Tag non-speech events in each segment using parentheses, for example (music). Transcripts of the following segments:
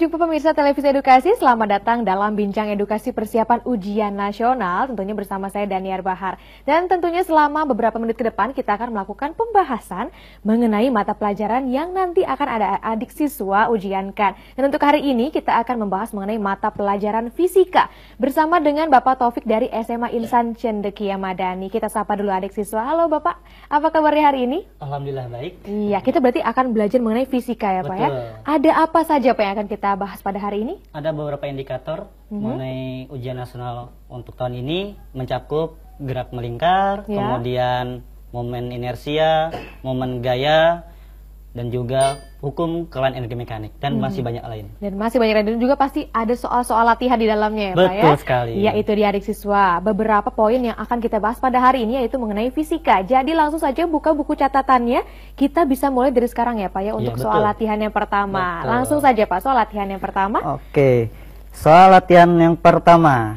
jumpa pemirsa Televisi Edukasi. Selamat datang dalam bincang edukasi persiapan ujian nasional. Tentunya bersama saya Daniar Bahar. Dan tentunya selama beberapa menit ke depan kita akan melakukan pembahasan mengenai mata pelajaran yang nanti akan ada adik siswa ujiankan. Dan untuk hari ini kita akan membahas mengenai mata pelajaran fisika bersama dengan Bapak Taufik dari SMA Insan Cendekia Madani. Kita sapa dulu adik siswa. Halo Bapak, apa kabarnya hari ini? Alhamdulillah baik. Iya, kita berarti akan belajar mengenai fisika ya Betul. Pak ya. Ada apa saja Pak yang akan kita kita bahas pada hari ini? Ada beberapa indikator mm-hmm. mengenai ujian nasional untuk tahun ini mencakup gerak melingkar, yeah. kemudian momen inersia, momen gaya, dan juga hukum kelan energi mekanik dan hmm. masih banyak lain. Dan masih banyak lain dan juga pasti ada soal-soal latihan di dalamnya ya Betul Pak ya. Betul sekali. Ya itu di adik siswa. Beberapa poin yang akan kita bahas pada hari ini yaitu mengenai fisika. Jadi langsung saja buka buku catatannya. Kita bisa mulai dari sekarang ya Pak ya untuk ya, soal latihan yang pertama. Betul. Langsung saja Pak soal latihan yang pertama. Oke. Soal latihan yang pertama.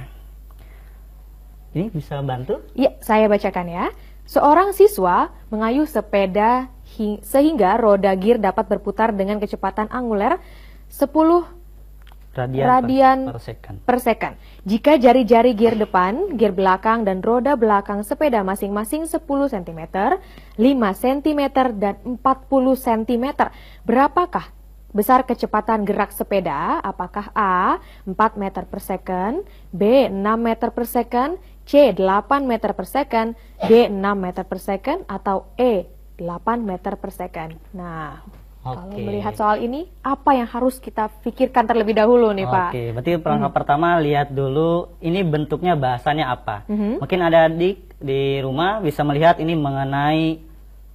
Ini bisa bantu? Iya, saya bacakan ya. Seorang siswa mengayuh sepeda sehingga roda gear dapat berputar dengan kecepatan anguler 10 radian, radian per, per, second. per second. Jika jari-jari gear depan, gear belakang, dan roda belakang sepeda masing-masing 10 cm, 5 cm, dan 40 cm, berapakah besar kecepatan gerak sepeda? Apakah A. 4 meter per second, B. 6 meter per second, C. 8 meter per second, D. 6 meter per second, atau E. 8 meter per second. Nah, okay. kalau melihat soal ini, apa yang harus kita pikirkan terlebih dahulu nih Pak? Oke, berarti perangkap hmm. pertama lihat dulu ini bentuknya bahasanya apa. Hmm. Mungkin ada adik di rumah bisa melihat ini mengenai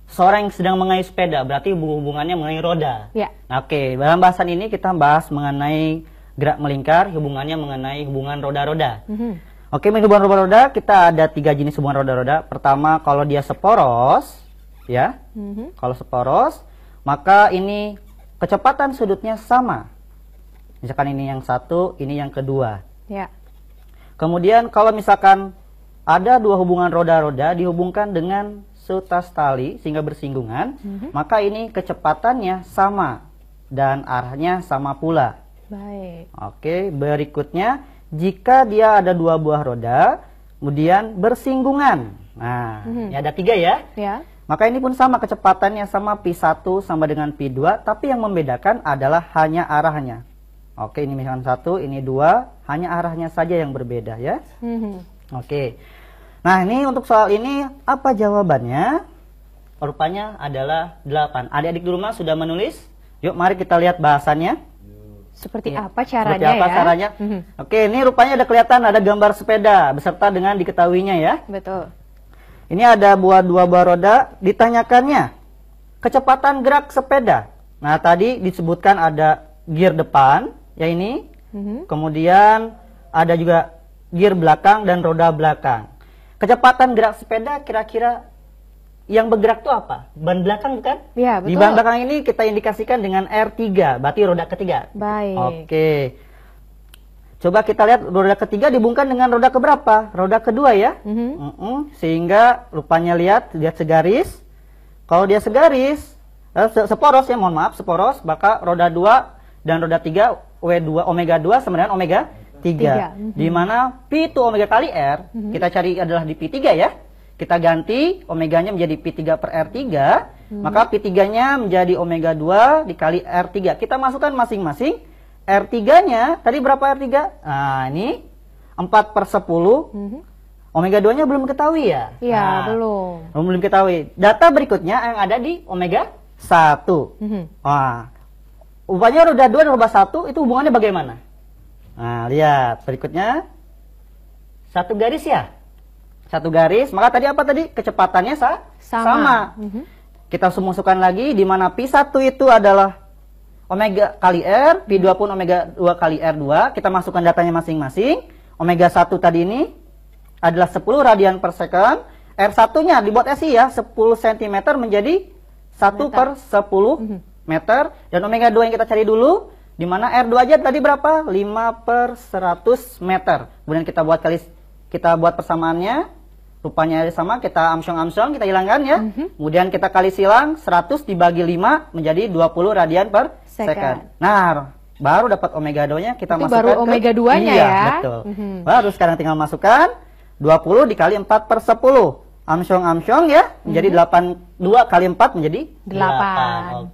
seorang yang sedang mengayuh sepeda, berarti hubungannya mengenai roda. Ya. Oke, okay. dalam bahasan ini kita bahas mengenai gerak melingkar, hubungannya mengenai hubungan roda-roda. Mhm. Oke, okay, hubungan roda-roda kita ada tiga jenis hubungan roda-roda. Pertama, kalau dia seporos, ya. Mm-hmm. Kalau seporos, maka ini kecepatan sudutnya sama. Misalkan ini yang satu, ini yang kedua. Ya. Kemudian kalau misalkan ada dua hubungan roda-roda dihubungkan dengan sutas tali sehingga bersinggungan, mm-hmm. maka ini kecepatannya sama dan arahnya sama pula. Baik. Oke, berikutnya jika dia ada dua buah roda, kemudian bersinggungan. Nah, mm-hmm. ini ada tiga ya. Ya maka ini pun sama kecepatannya sama P1 sama dengan P2, tapi yang membedakan adalah hanya arahnya. Oke, ini misalkan satu, ini dua, hanya arahnya saja yang berbeda ya. Mm-hmm. Oke. Nah, ini untuk soal ini apa jawabannya? Rupanya adalah delapan. Adik-adik di rumah sudah menulis? Yuk, mari kita lihat bahasannya. Seperti ya. apa caranya Seperti apa ya? caranya? Mm-hmm. Oke, ini rupanya ada kelihatan ada gambar sepeda beserta dengan diketahuinya ya. Betul. Ini ada buat dua buah roda. ditanyakannya kecepatan gerak sepeda. Nah, tadi disebutkan ada gear depan, ya ini. Mm-hmm. Kemudian ada juga gear belakang dan roda belakang. Kecepatan gerak sepeda kira-kira yang bergerak itu apa? Ban belakang bukan? Iya, betul. Di ban belakang ini kita indikasikan dengan R3, berarti roda ketiga. Baik. Oke. Coba kita lihat roda ketiga dihubungkan dengan roda keberapa? Roda kedua ya. Mm -hmm. Mm -hmm. Sehingga rupanya lihat lihat segaris. Kalau dia segaris, eh, se seporos ya mohon maaf, seporos, maka roda 2 dan roda 3 W2 omega 2 sama dengan omega 3. Mm -hmm. Di mhm. mana P itu omega kali R, mm -hmm. kita cari adalah di P3 ya. Kita ganti omeganya menjadi P3 per R3, mm -hmm. maka P3-nya menjadi omega 2 dikali R3. Kita masukkan masing-masing R3-nya, tadi berapa R3? Nah, ini 4 per 10. Mm -hmm. Omega 2-nya belum ketahui ya? Iya, nah, belum. Belum ketahui. Data berikutnya yang ada di omega 1. Mm -hmm. Wah, upahnya roda 2 dan roda 1 itu hubungannya bagaimana? Nah, lihat berikutnya. Satu garis ya? Satu garis, maka tadi apa tadi? Kecepatannya sa sama. sama. Mm -hmm. Kita masukkan lagi di mana P1 itu adalah omega kali R, P2 pun omega 2 kali R2, kita masukkan datanya masing-masing. Omega 1 tadi ini adalah 10 radian per second. R1-nya dibuat SI ya, 10 cm menjadi 1 meter. per 10 mm-hmm. meter. Dan omega 2 yang kita cari dulu, di mana R2 aja tadi berapa? 5 per 100 meter. Kemudian kita buat kali kita buat persamaannya rupanya sama kita amsyong-amsyong kita hilangkan ya. Mm -hmm. Kemudian kita kali silang 100 dibagi 5 menjadi 20 radian per second. second. Nah, baru dapat omega 2-nya kita Itu masukkan baru ke, omega 2-nya iya, ya. betul. Mm -hmm. Baru sekarang tinggal masukkan 20 dikali 4 per 10. Amsyong amsyong ya menjadi mm -hmm. 8 2 kali 4 menjadi 8. 8. Oke.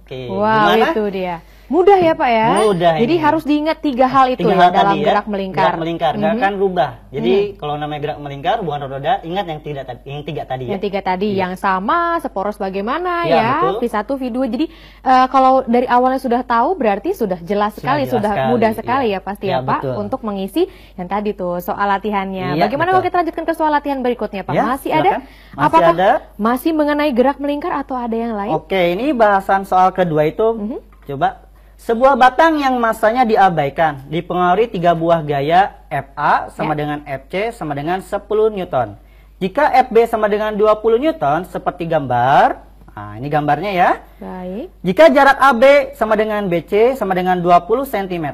Okay. Wow, Gimana? itu dia. Mudah ya Pak ya. Mudah. Jadi ini. harus diingat tiga hal itu tiga ya hal dalam tadi, ya. gerak ya. melingkar. Gerak melingkar, mm -hmm. kan rubah. Jadi mm -hmm. kalau namanya gerak melingkar bukan roda, ingat yang tidak yang tiga tadi ya. Yang tiga tadi yeah. yang sama, seporos bagaimana iya, ya, ya V1, V2. Jadi uh, kalau dari awalnya sudah tahu berarti sudah jelas sekali, sudah, sudah sekali. mudah sekali yeah. ya pasti iya, yeah, ya Pak betul. untuk mengisi yang tadi tuh soal latihannya. Yeah, bagaimana betul. kalau kita lanjutkan ke soal latihan berikutnya Pak? Yeah, masih silakan. ada? Masih Apakah ada? masih mengenai gerak melingkar atau ada yang lain? Oke, ini bahasan soal kedua itu mm -hmm. coba sebuah batang yang masanya diabaikan dipengaruhi tiga buah gaya FA sama ya. dengan FC sama dengan 10 Newton. Jika FB sama dengan 20 Newton seperti gambar, nah ini gambarnya ya. Baik. Jika jarak AB sama dengan BC sama dengan 20 cm,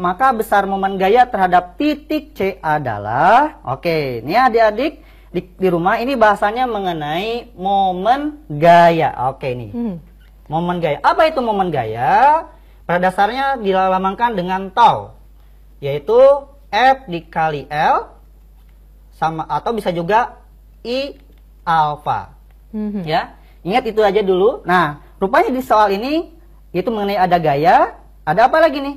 maka besar momen gaya terhadap titik C adalah Oke, ini adik-adik di, di rumah ini bahasanya mengenai momen gaya. Oke ini. Hmm. Momen gaya. Apa itu momen gaya? Pada dasarnya dilambangkan dengan tau, yaitu F dikali L sama atau bisa juga I alpha, Mm-hmm. Ya, ingat itu aja dulu. Nah, rupanya di soal ini itu mengenai ada gaya, ada apa lagi nih?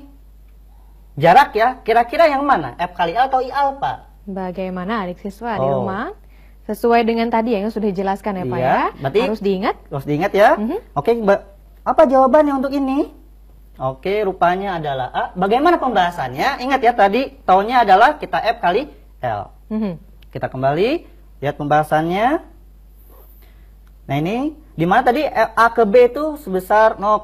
Jarak ya, kira-kira yang mana? F kali L atau I alpha? Bagaimana adik siswa oh. di rumah? Sesuai dengan tadi yang sudah dijelaskan ya Pak iya, ya. Berarti harus diingat. Harus diingat ya. Mm-hmm. Oke, apa jawabannya untuk ini? Oke, rupanya adalah A. Bagaimana pembahasannya? Ingat ya tadi taunya adalah kita F kali L. Mm -hmm. Kita kembali, lihat pembahasannya. Nah ini, di mana tadi A ke B itu sebesar 0,2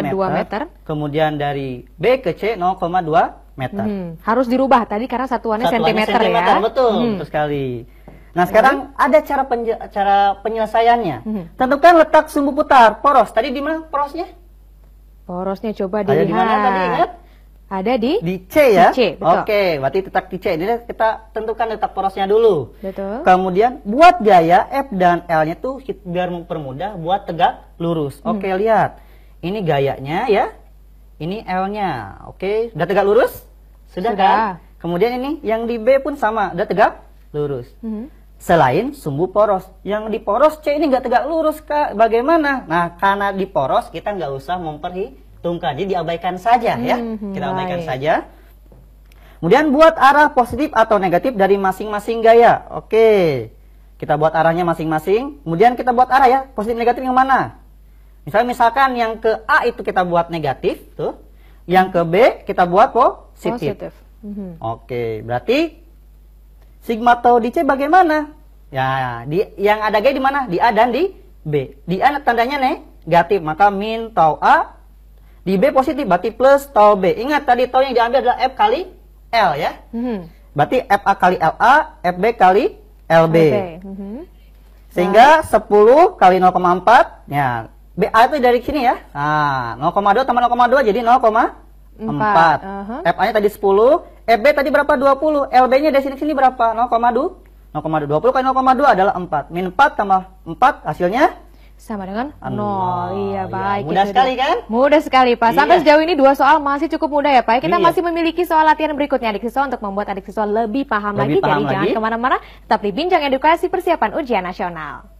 meter. meter. Kemudian dari B ke C 0,2 meter. Mm -hmm. Harus dirubah tadi karena satuannya, satuannya sentimeter, ya. Betul, mm -hmm. betul sekali. Nah sekarang hmm. ada cara penje cara penyelesaiannya. Hmm. Tentukan letak sumbu putar poros. Tadi di mana porosnya? Porosnya coba dilihat. di mana tadi Ada di di C ya. Di C, betul. Oke, berarti tetap di C. Ini kita tentukan letak porosnya dulu. Betul. Kemudian buat gaya F dan L-nya tuh biar mempermudah buat tegak lurus. Hmm. Oke, lihat. Ini gayanya ya. Ini L-nya. Oke, udah tegak lurus? Sudah, sudah. kan? Kemudian ini yang di B pun sama, udah tegak lurus. Hmm. Selain sumbu poros, yang di poros C ini nggak tegak lurus, Kak. Bagaimana? Nah, karena di poros kita nggak usah memperhitungkan, jadi diabaikan saja ya. hmm, ya. Kita baik. abaikan saja. Kemudian buat arah positif atau negatif dari masing-masing gaya. Oke, kita buat arahnya masing-masing. Kemudian kita buat arah ya, positif negatif yang mana? Misalnya misalkan yang ke A itu kita buat negatif, tuh. Yang ke B kita buat positif. positif. Mm -hmm. Oke, berarti Sigma tau di C bagaimana? Ya, di, yang ada G di mana? Di A dan di B. Di A tandanya negatif, maka min tau A. Di B positif, berarti plus tau B. Ingat tadi tau yang diambil adalah F kali L ya. Hmm. Berarti FA kali LA, FB kali LB. Okay. -hmm. Sehingga nah. 10 kali 0,4, ya BA itu dari sini ya. Nah, 0,2 tambah 0,2 jadi 0,4. Uh -huh. FA-nya tadi 10, FB tadi berapa? 20. LB-nya dari sini-sini berapa? 0,2. 0,2. 20 kali 0,2 adalah 4. Min 4 tambah 4 hasilnya? Sama dengan 0. Oh, iya, iya, baik. Ya, mudah gitu sekali dia. kan? Mudah sekali, Pak. Iya. Sampai iya. sejauh ini dua soal masih cukup mudah ya, Pak. Kita iya. masih memiliki soal latihan berikutnya adik siswa untuk membuat adik siswa lebih paham lebih lagi. Paham Jadi lagi. jangan kemana-mana, tetap di Bincang Edukasi Persiapan Ujian Nasional.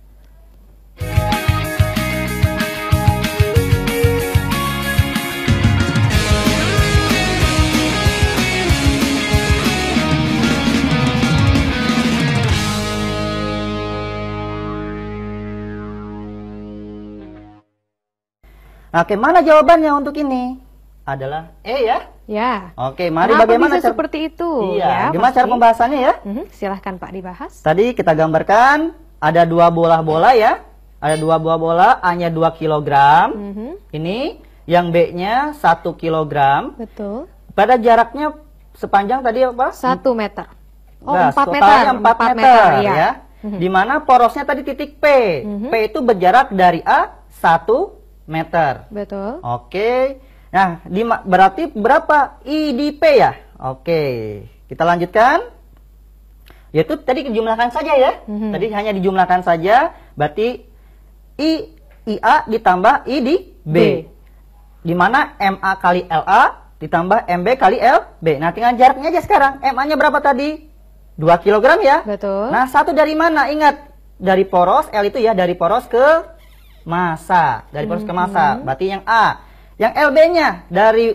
Nah, bagaimana jawabannya untuk ini? Adalah E ya? Ya. Oke, mari Kenapa bagaimana bisa cara... seperti itu? Iya. Ya, gimana pasti. cara pembahasannya ya? Mm -hmm. Silahkan Pak dibahas. Tadi kita gambarkan ada dua bola-bola ya. Ada dua buah bola, A-nya 2 kg. Mm -hmm. Ini yang B-nya 1 kg. Betul. Pada jaraknya sepanjang tadi apa? 1 meter. Oh, nah, 4 meter. 4, 4 meter, meter iya. ya. ya. Mm -hmm. Di mana porosnya tadi titik P. Mm -hmm. P itu berjarak dari A 1 meter. Betul. Oke. Nah, di, berarti berapa IDP ya? Oke. Kita lanjutkan. Yaitu tadi dijumlahkan saja ya. Mm-hmm. Tadi hanya dijumlahkan saja. Berarti I, IA ditambah I di B. B. Di mana MA kali LA ditambah MB kali LB. Nah, tinggal jaraknya aja sekarang. MA-nya berapa tadi? 2 kg ya? Betul. Nah, satu dari mana? Ingat, dari poros L itu ya dari poros ke masa dari poros ke masa mm-hmm. Berarti yang A. Yang LB-nya dari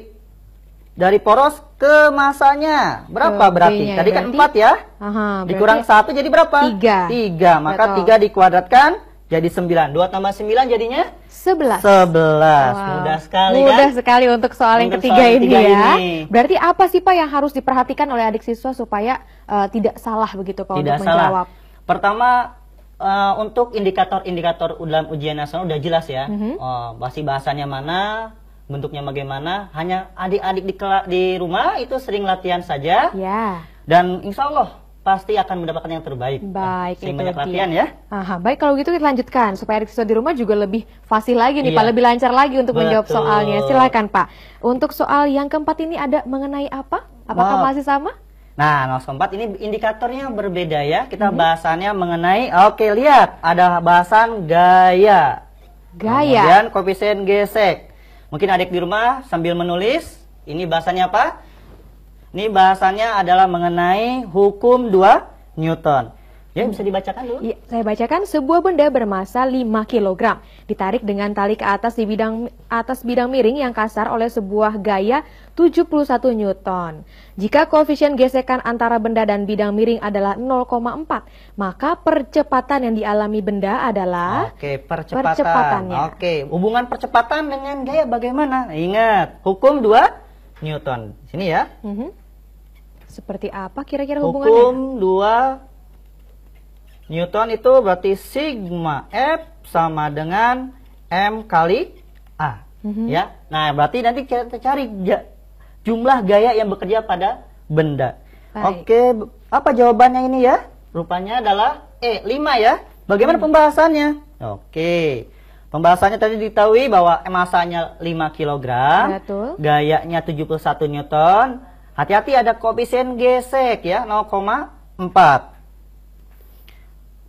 dari poros ke masanya berapa ke berarti? Ya. Tadi kan empat ya. Aha, Dikurang satu jadi berapa? tiga tiga Maka tiga dikuadratkan jadi sembilan dua tambah sembilan jadinya? sebelas 11. Wow. Mudah sekali Mudah kan? sekali untuk soal yang ketiga, soal ketiga ini ya. Ini. Berarti apa sih Pak yang harus diperhatikan oleh adik siswa supaya uh, tidak salah begitu Pak tidak untuk salah. menjawab? Pertama uh, untuk indikator-indikator dalam ujian nasional udah jelas ya. Mm -hmm. uh, oh, pasti bahasanya mana, bentuknya bagaimana. Hanya adik-adik di, di rumah itu sering latihan saja. Yeah. Dan insya Allah pasti akan mendapatkan yang terbaik. Baik, nah, banyak latihan ya. Aha, baik kalau gitu kita lanjutkan supaya siswa di rumah juga lebih fasih lagi nih iya. Pak, lebih lancar lagi untuk Betul. menjawab soalnya. Silakan Pak. Untuk soal yang keempat ini ada mengenai apa? Apakah masih sama? Nah, 04 ini indikatornya berbeda ya. Kita -hmm. bahasannya mengenai oke lihat ada bahasan gaya. Gaya. Kemudian koefisien gesek. Mungkin adik di rumah sambil menulis, ini bahasannya apa? Ini bahasannya adalah mengenai hukum 2 Newton. Ya, bisa dibacakan dulu. Ya, saya bacakan sebuah benda bermassa 5 kg ditarik dengan tali ke atas di bidang atas bidang miring yang kasar oleh sebuah gaya 71 Newton. Jika koefisien gesekan antara benda dan bidang miring adalah 0,4, maka percepatan yang dialami benda adalah Oke, percepatan. Percepatannya. Oke, hubungan percepatan dengan gaya bagaimana? Ingat, hukum 2 Newton. Sini ya. Mm -hmm. Seperti apa kira-kira hubungannya? Hukum 2 Newton itu berarti sigma F sama dengan M kali A. Mm -hmm. Ya. Nah, berarti nanti kita cari jumlah gaya yang bekerja pada benda. Baik. Oke, apa jawabannya ini ya? Rupanya adalah E, 5 ya. Bagaimana hmm. pembahasannya? Oke. Pembahasannya tadi diketahui bahwa masanya 5 kg, Betul. gayanya 71 Newton. Hati-hati ada koefisien gesek ya, 0,4.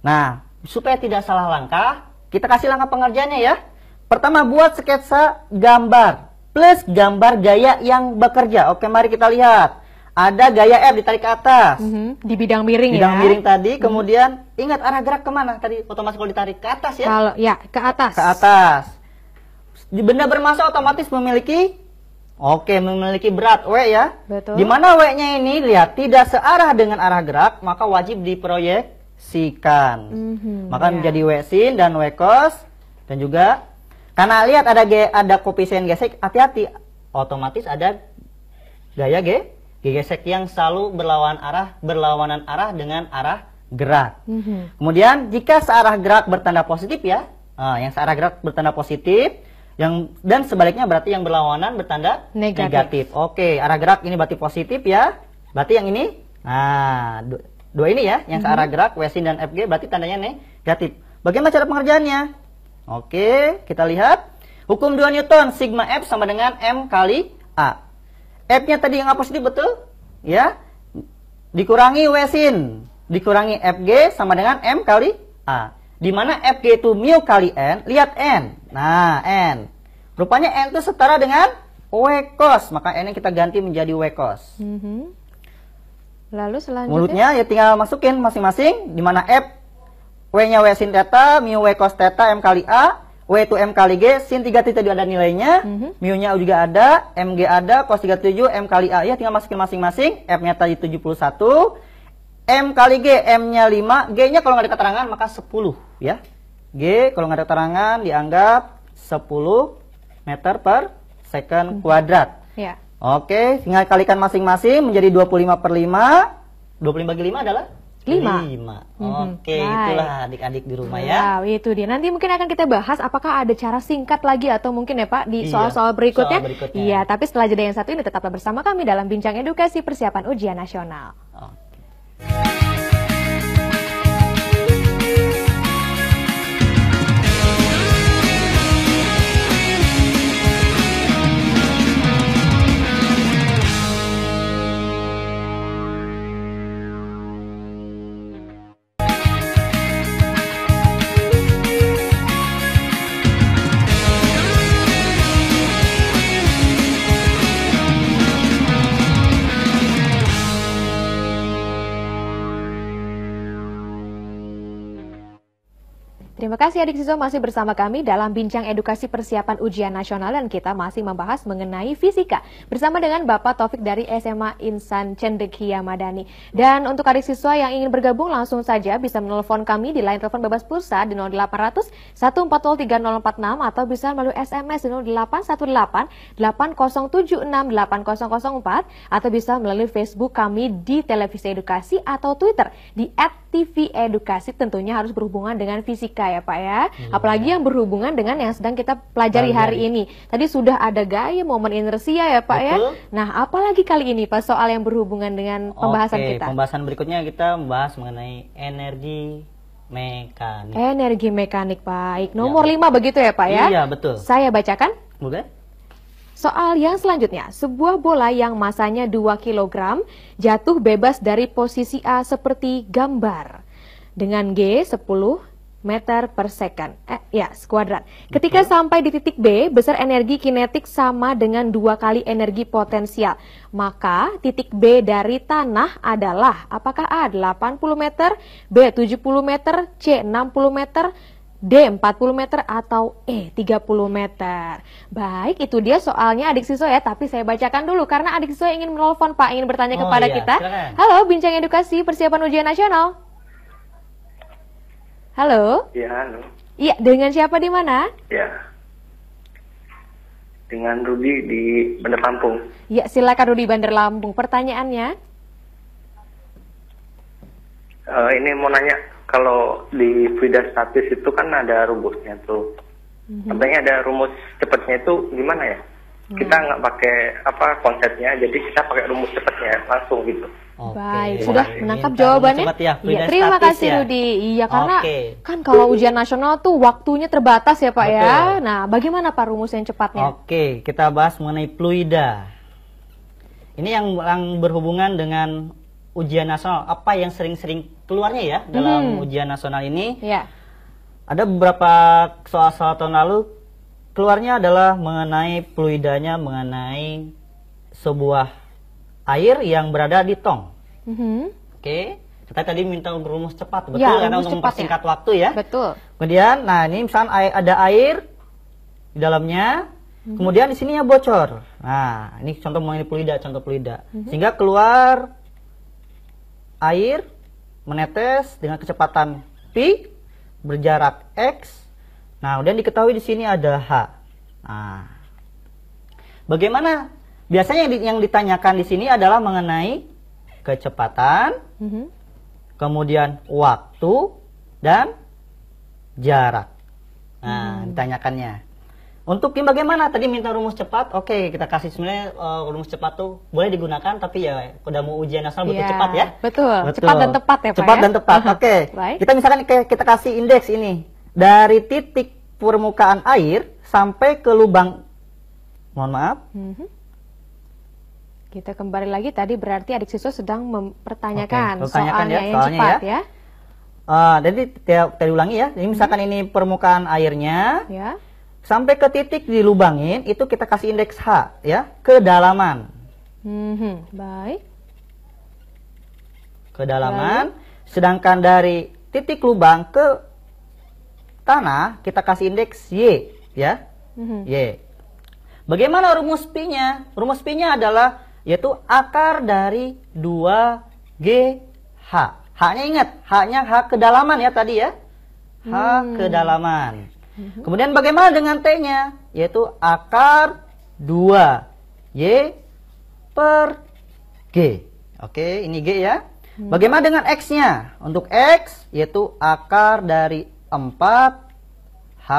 Nah, supaya tidak salah langkah, kita kasih langkah pengerjaannya ya. Pertama, buat sketsa gambar plus gambar gaya yang bekerja. Oke, mari kita lihat. Ada gaya F ditarik ke atas. Mm -hmm. Di bidang miring bidang ya. Bidang miring tadi, mhm. kemudian mm. ingat arah gerak kemana tadi? Otomatis kalau ditarik ke atas ya. Kalau ya, ke atas. Ke atas. Di benda bermasa otomatis memiliki Oke, memiliki berat W ya. Betul. Di mana W-nya ini lihat tidak searah dengan arah gerak, maka wajib diproyek sikan. Mm -hmm, Maka yeah. menjadi wesin dan wekos dan juga karena lihat ada ge, ada kopi sen gesek, hati-hati otomatis ada gaya ge, gesek yang selalu berlawan arah berlawanan arah dengan arah gerak. Mm -hmm. Kemudian jika searah gerak bertanda positif ya, nah, yang searah gerak bertanda positif, yang dan sebaliknya berarti yang berlawanan bertanda negatif. negatif. Oke, arah gerak ini berarti positif ya. Berarti yang ini nah Dua ini ya, yang searah mhm. gerak, W dan FG, berarti tandanya negatif. Bagaimana cara pengerjaannya? Oke, kita lihat. Hukum 2 Newton, sigma F sama dengan M kali A. F-nya tadi yang A positif betul? Ya. Dikurangi W dikurangi FG sama dengan M kali A. Di mana FG itu mu kali N, lihat N. Nah, N. Rupanya N itu setara dengan W cos, maka N yang kita ganti menjadi W cos. Mm -hmm. Lalu selanjutnya mulutnya ya tinggal masukin masing-masing di mana F W-nya W sin theta, mu W cos theta M kali A, W itu M kali G, sin 37 ada nilainya, mm -hmm. mu-nya juga ada, MG ada, cos 37, M kali A. Ya tinggal masukin masing-masing, F-nya tadi 71, M kali G, M-nya 5, G-nya kalau nggak ada keterangan maka 10 ya. G kalau nggak ada keterangan dianggap 10 meter per second mm -hmm. kuadrat. Yeah. Oke, tinggal kalikan masing-masing menjadi 25 per 5. 25 bagi 5 adalah? 5. 5. Oke, right. itulah adik-adik di rumah ya. Wow, itu dia. Nanti mungkin akan kita bahas apakah ada cara singkat lagi atau mungkin ya Pak di iya, soal-soal iya, berikutnya. Soal berikutnya. Iya, tapi setelah jeda yang satu ini tetaplah bersama kami dalam Bincang Edukasi Persiapan Ujian Nasional. Oke. Okay. Terima kasih adik siswa masih bersama kami dalam Bincang Edukasi Persiapan Ujian Nasional dan kita masih membahas mengenai fisika bersama dengan Bapak Taufik dari SMA Insan Cendekia Madani. Dan untuk adik siswa yang ingin bergabung langsung saja bisa menelpon kami di line telepon bebas pulsa di 0800 1403046 atau bisa melalui SMS di 0818 8076804 atau bisa melalui Facebook kami di Televisi Edukasi atau Twitter di @tvedukasi tentunya harus berhubungan dengan fisika ya ya Pak ya. Hmm. Apalagi yang berhubungan dengan yang sedang kita pelajari Bang, hari ini. Tadi sudah ada gaya momen inersia ya Pak ya. Betul. ya. Nah, apalagi kali ini Pak soal yang berhubungan dengan pembahasan kita. pembahasan berikutnya kita membahas mengenai energi mekanik. Energi mekanik, Pak. Iya, Nomor ya, 5 begitu ya, Pak ya? Iya, betul. Saya bacakan. Boleh? Soal yang selanjutnya, sebuah bola yang masanya 2 kg jatuh bebas dari posisi A seperti gambar. Dengan G 10, meter per second. Eh, ya, kuadrat. Ketika Betul. sampai di titik B, besar energi kinetik sama dengan dua kali energi potensial. Maka titik B dari tanah adalah apakah A 80 meter, B 70 meter, C 60 meter, D 40 meter atau E 30 meter. Baik, itu dia soalnya adik siswa ya, tapi saya bacakan dulu karena adik siswa ingin menelpon Pak, ingin bertanya oh, kepada iya. kita. Keren. Halo, Bincang Edukasi Persiapan Ujian Nasional. Halo? Iya, halo. Iya, dengan siapa di mana? Iya. Dengan Rudi di Bandar Lampung. Iya, silakan Rudi Bandar Lampung. Pertanyaannya? Uh, ini mau nanya, kalau di Frida Statis itu kan ada rumusnya tuh. Mm-hmm. ada rumus cepatnya itu gimana ya? Hmm. Kita nggak pakai apa konsepnya, jadi kita pakai rumus cepatnya langsung gitu. Okay. Baik, sudah Wah, menangkap jawabannya. ya, iya, terima kasih ya. Rudi. Iya, karena okay. kan kalau ujian nasional tuh waktunya terbatas ya Pak ya. Betul. ya. Nah, bagaimana Pak rumus yang cepatnya? Oke, okay, kita bahas mengenai fluida. Ini yang, yang berhubungan dengan ujian nasional. Apa yang sering-sering keluarnya ya dalam hmm. ujian nasional ini? Ya. Ada beberapa soal-soal tahun lalu keluarnya adalah mengenai fluidanya mengenai sebuah air yang berada di tong. Mm -hmm. Oke. Okay. Kita tadi minta rumus cepat, betul? Ya, karena untuk singkat ya. waktu ya. Betul. Kemudian, nah ini misalnya ada air di dalamnya, mm-hmm. kemudian di sini ya bocor. Nah, ini contoh mengenai fluida, contoh fluida. Mm -hmm. Sehingga keluar air menetes dengan kecepatan pi berjarak x. Nah, kemudian diketahui di sini ada h. Nah, bagaimana Biasanya yang ditanyakan di sini adalah mengenai kecepatan, mm -hmm. kemudian waktu dan jarak. Nah, hmm. ditanyakannya. Untuk tim bagaimana? Tadi minta rumus cepat, oke okay, kita kasih sebenarnya uh, rumus cepat tuh boleh digunakan, tapi ya udah mau ujian nasional butuh yeah, cepat ya. Betul. betul, cepat dan tepat ya Pak Cepat ya? dan tepat, (laughs) oke. Okay. kita misalkan kita kasih indeks ini. Dari titik permukaan air sampai ke lubang, mohon maaf, mm -hmm. Kita kembali lagi tadi berarti adik siswa sedang mempertanyakan okay, soalnya ya, soalnya yang cepat ya. ya. Uh, jadi tadi ulangi ya. Jadi misalkan hmm. ini permukaan airnya. Ya. Sampai ke titik dilubangin itu kita kasih indeks H ya, kedalaman. Hmm, baik. Kedalaman. Baik. Sedangkan dari titik lubang ke tanah kita kasih indeks Y ya. Hmm. Y. Bagaimana rumus pi-nya? Rumus pi-nya adalah yaitu akar dari 2 g H-nya ingat, H-nya H kedalaman ya tadi ya. H hmm. kedalaman. Mhm. Kemudian bagaimana dengan T-nya? Yaitu akar 2Y per G. Oke, ini G ya. Hmm. Bagaimana dengan X-nya? Untuk X, yaitu akar dari 4 H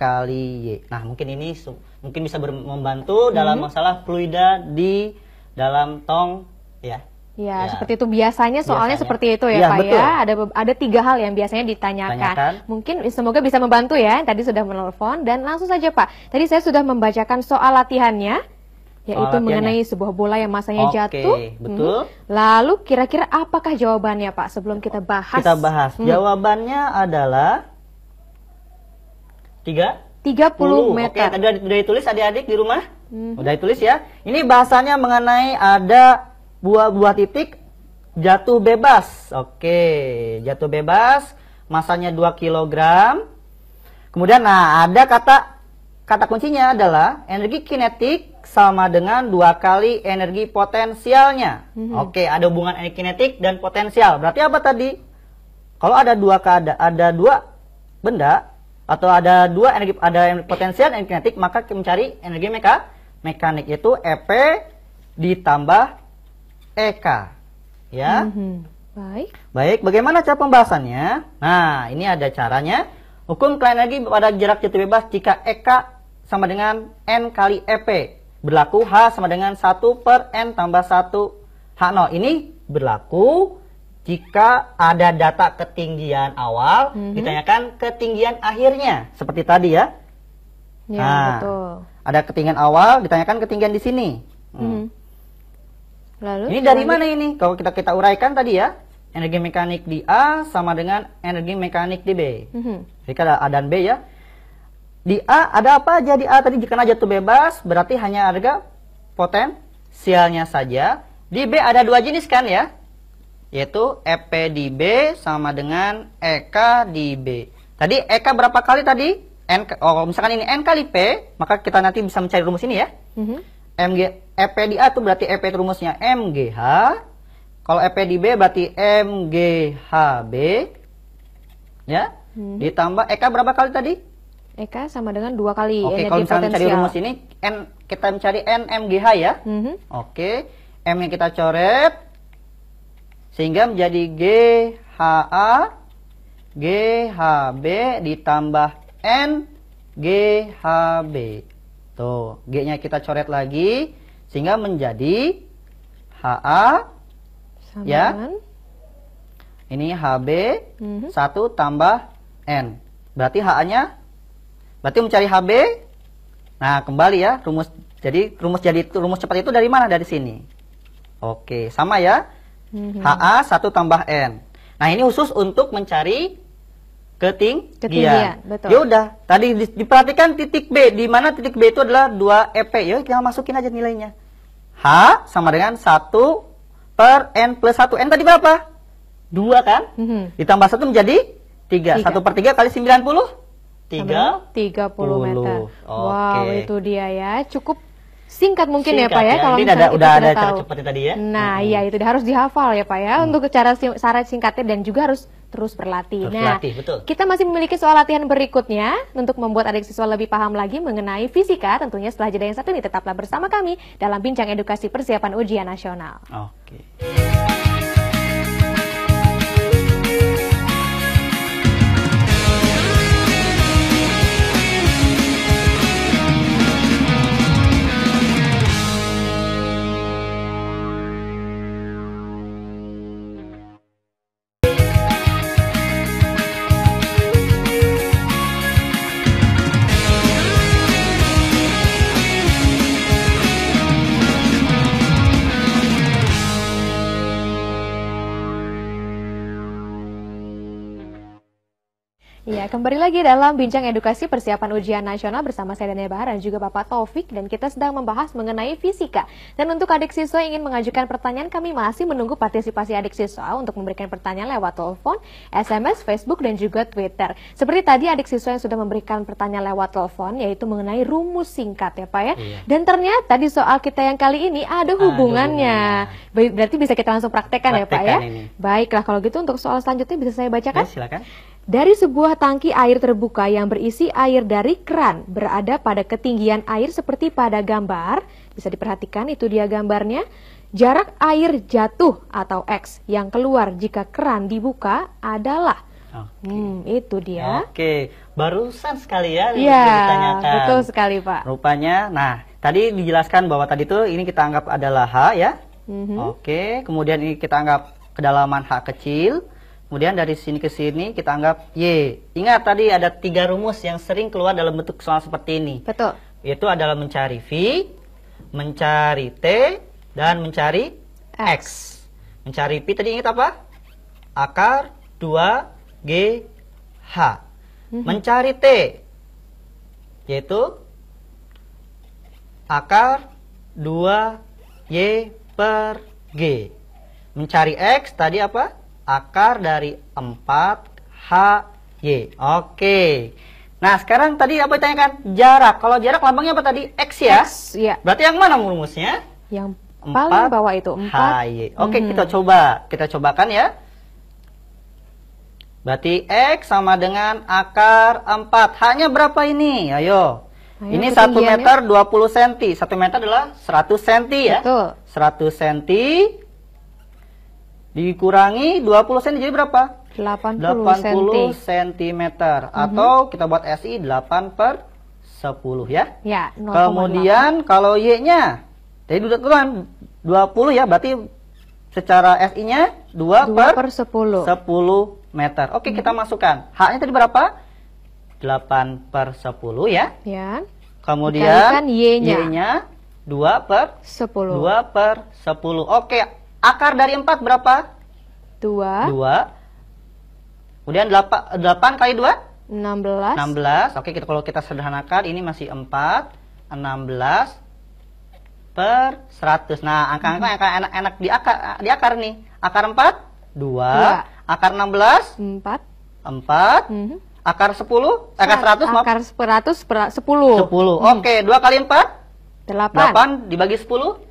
kali Y. Nah, mungkin ini mungkin bisa membantu dalam hmm. masalah fluida di dalam tong ya Ya, ya, seperti itu biasanya soalnya biasanya. seperti itu ya, iya, ya Pak betul. ya. Ada ada tiga hal yang biasanya ditanyakan. Tanyakan. Mungkin semoga bisa membantu ya. Tadi sudah menelpon dan langsung saja Pak. Tadi saya sudah membacakan soal latihannya yaitu soal mengenai sebuah bola yang masanya okay. jatuh. betul. Hmm. Lalu kira-kira apakah jawabannya Pak sebelum kita bahas? Kita bahas. Hmm. Jawabannya adalah tiga 30 puluh meter. Oke, tadi ada ditulis adik-adik di rumah? hmm Udah ditulis ya. Ini bahasanya mengenai ada buah-buah titik jatuh bebas. Oke, jatuh bebas masanya 2 kg. Kemudian nah ada kata kata kuncinya adalah energi kinetik sama dengan dua kali energi potensialnya. Mm-hmm. Oke, ada hubungan energi kinetik dan potensial. Berarti apa tadi? Kalau ada dua keada, ada dua benda atau ada dua energi ada energi potensial energi kinetik maka mencari energi meka mekanik itu EP ditambah EK. Ya. Mm-hmm. Baik. Baik, bagaimana cara pembahasannya? Nah, ini ada caranya. Hukum klien lagi pada jarak jatuh bebas jika EK sama dengan N kali EP. Berlaku H sama dengan 1 per N tambah 1 H0. Ini berlaku jika ada data ketinggian awal, mm-hmm. ditanyakan ketinggian akhirnya. Seperti tadi ya. Ya, nah, betul. Ada ketinggian awal, ditanyakan ketinggian di sini. Hmm. Hmm. Lalu ini dari mana ini? Kalau kita kita uraikan tadi ya, energi mekanik di A sama dengan energi mekanik di B. Hmm. Jadi ada A dan B ya. Di A ada apa aja di A tadi jika jatuh bebas berarti hanya harga potensialnya saja. Di B ada dua jenis kan ya? Yaitu EP di B sama dengan EK di B. Tadi EK berapa kali tadi? N, oh, misalkan ini N kali P, maka kita nanti bisa mencari rumus ini ya. Mm-hmm. MG, EP di A itu berarti EP itu rumusnya MGH. Kalau EP di B berarti MGHB. Ya. Mm-hmm. Ditambah EK berapa kali tadi? EK sama dengan dua kali Oke, okay, kalau misalkan mencari rumus ini, N, kita mencari N MGH ya. Mm-hmm. Oke, okay. m yang kita coret. Sehingga menjadi GHA, GHB ditambah N G H B. Tuh, G-nya kita coret lagi sehingga menjadi ha, A ya. Ini H B mm -hmm. 1 tambah N. Berarti HA-nya berarti mencari HB. Nah, kembali ya rumus jadi rumus jadi rumus cepat itu dari mana? Dari sini. Oke, sama ya. Mm -hmm. HA 1 tambah N. Nah, ini khusus untuk mencari keting ketinggian. Iya. Betul. Ya udah, tadi di, diperhatikan titik B di mana titik B itu adalah 2 EP. Ya kita masukin aja nilainya. H sama dengan 1 per N plus 1. N tadi berapa? 2 kan? Mm -hmm. Ditambah 1 menjadi 3. 3. 1 per 3 kali 90? 3 30 meter. Okay. Wow, itu dia ya. Cukup singkat mungkin ya, singkat, ya Pak ya, ya. kalau Ini misalnya ada, udah ada cara cepatnya tadi ya. Nah, mhm. iya mm -hmm. itu harus dihafal ya Pak ya mm -hmm. untuk cara syarat singkatnya dan juga harus terus berlatih. Terus nah, berlatih, betul. kita masih memiliki soal latihan berikutnya untuk membuat adik siswa lebih paham lagi mengenai fisika. Tentunya setelah jeda yang satu ini tetaplah bersama kami dalam Bincang Edukasi Persiapan Ujian Nasional. Oke. Okay. Ya, kembali lagi dalam Bincang Edukasi Persiapan Ujian Nasional bersama saya Dania Bahar dan juga Bapak Taufik dan kita sedang membahas mengenai fisika. Dan untuk adik siswa yang ingin mengajukan pertanyaan, kami masih menunggu partisipasi adik siswa untuk memberikan pertanyaan lewat telepon, SMS, Facebook, dan juga Twitter. Seperti tadi adik siswa yang sudah memberikan pertanyaan lewat telepon, yaitu mengenai rumus singkat ya Pak ya. Iya. Dan ternyata di soal kita yang kali ini ada hubungannya. Aduh, Berarti bisa kita langsung praktekkan, praktekkan ya Pak ya. Baiklah, kalau gitu untuk soal selanjutnya bisa saya bacakan? Ya, silakan. Dari sebuah tangki air terbuka yang berisi air dari keran berada pada ketinggian air seperti pada gambar, bisa diperhatikan itu dia gambarnya, jarak air jatuh atau X yang keluar jika keran dibuka adalah Okay. Hmm, itu dia. Oke, okay. barusan sekali ya, ya ditanyakan. betul sekali Pak. Rupanya, nah tadi dijelaskan bahwa tadi itu ini kita anggap adalah H ya. Mm -hmm. Oke, okay. kemudian ini kita anggap kedalaman H kecil. Kemudian dari sini ke sini kita anggap Y. Ingat tadi ada tiga rumus yang sering keluar dalam bentuk soal seperti ini. Betul. Yaitu adalah mencari V, mencari T, dan mencari X. X. Mencari v tadi ingat apa? Akar 2GH. Mm -hmm. Mencari T, yaitu akar 2Y per G. Mencari X tadi apa? akar dari 4HY. Oke. Nah, sekarang tadi apa ditanyakan? Jarak. Kalau jarak lambangnya apa tadi? X ya? X, ya. Berarti yang mana rumusnya? Yang paling bawah itu, 4. HY. Oke, hmm. kita coba. Kita cobakan ya. Berarti X sama dengan akar 4. H-nya berapa ini? Ayo. Ayo ini 1 ya. meter 20 cm. 1 meter adalah 100 cm ya. Betul. 100 cm Dikurangi 20 cm jadi berapa? 80, 80 cm. cm. Atau mm -hmm. kita buat SI 8 per 10 ya. Ya, Kemudian kalau Y-nya, jadi udah tuan 20 ya, berarti secara SI-nya 2, 2 per, per 10. 10 meter. Oke, mm -hmm. kita masukkan. H-nya tadi berapa? 8 per 10 ya. Ya. Kemudian Y-nya. Y-nya 2 per 10. 2 per 10. Oke, Akar dari 4 berapa? 2. 2. Kemudian 8, 8 kali 2? 16. 16. Oke, kita, kalau kita sederhanakan ini masih 4, 16 per 100. Nah, angka-angka yang -angka enak-enak di akar, di akar nih. Akar 4? 2. 2. Akar 16? 4. 4. Mm -hmm. Akar 10? Eh, akar 100? Maaf. Akar 100 10. 10. 10. Oke, okay. 2 kali 4? 8. 8 dibagi 10? 10?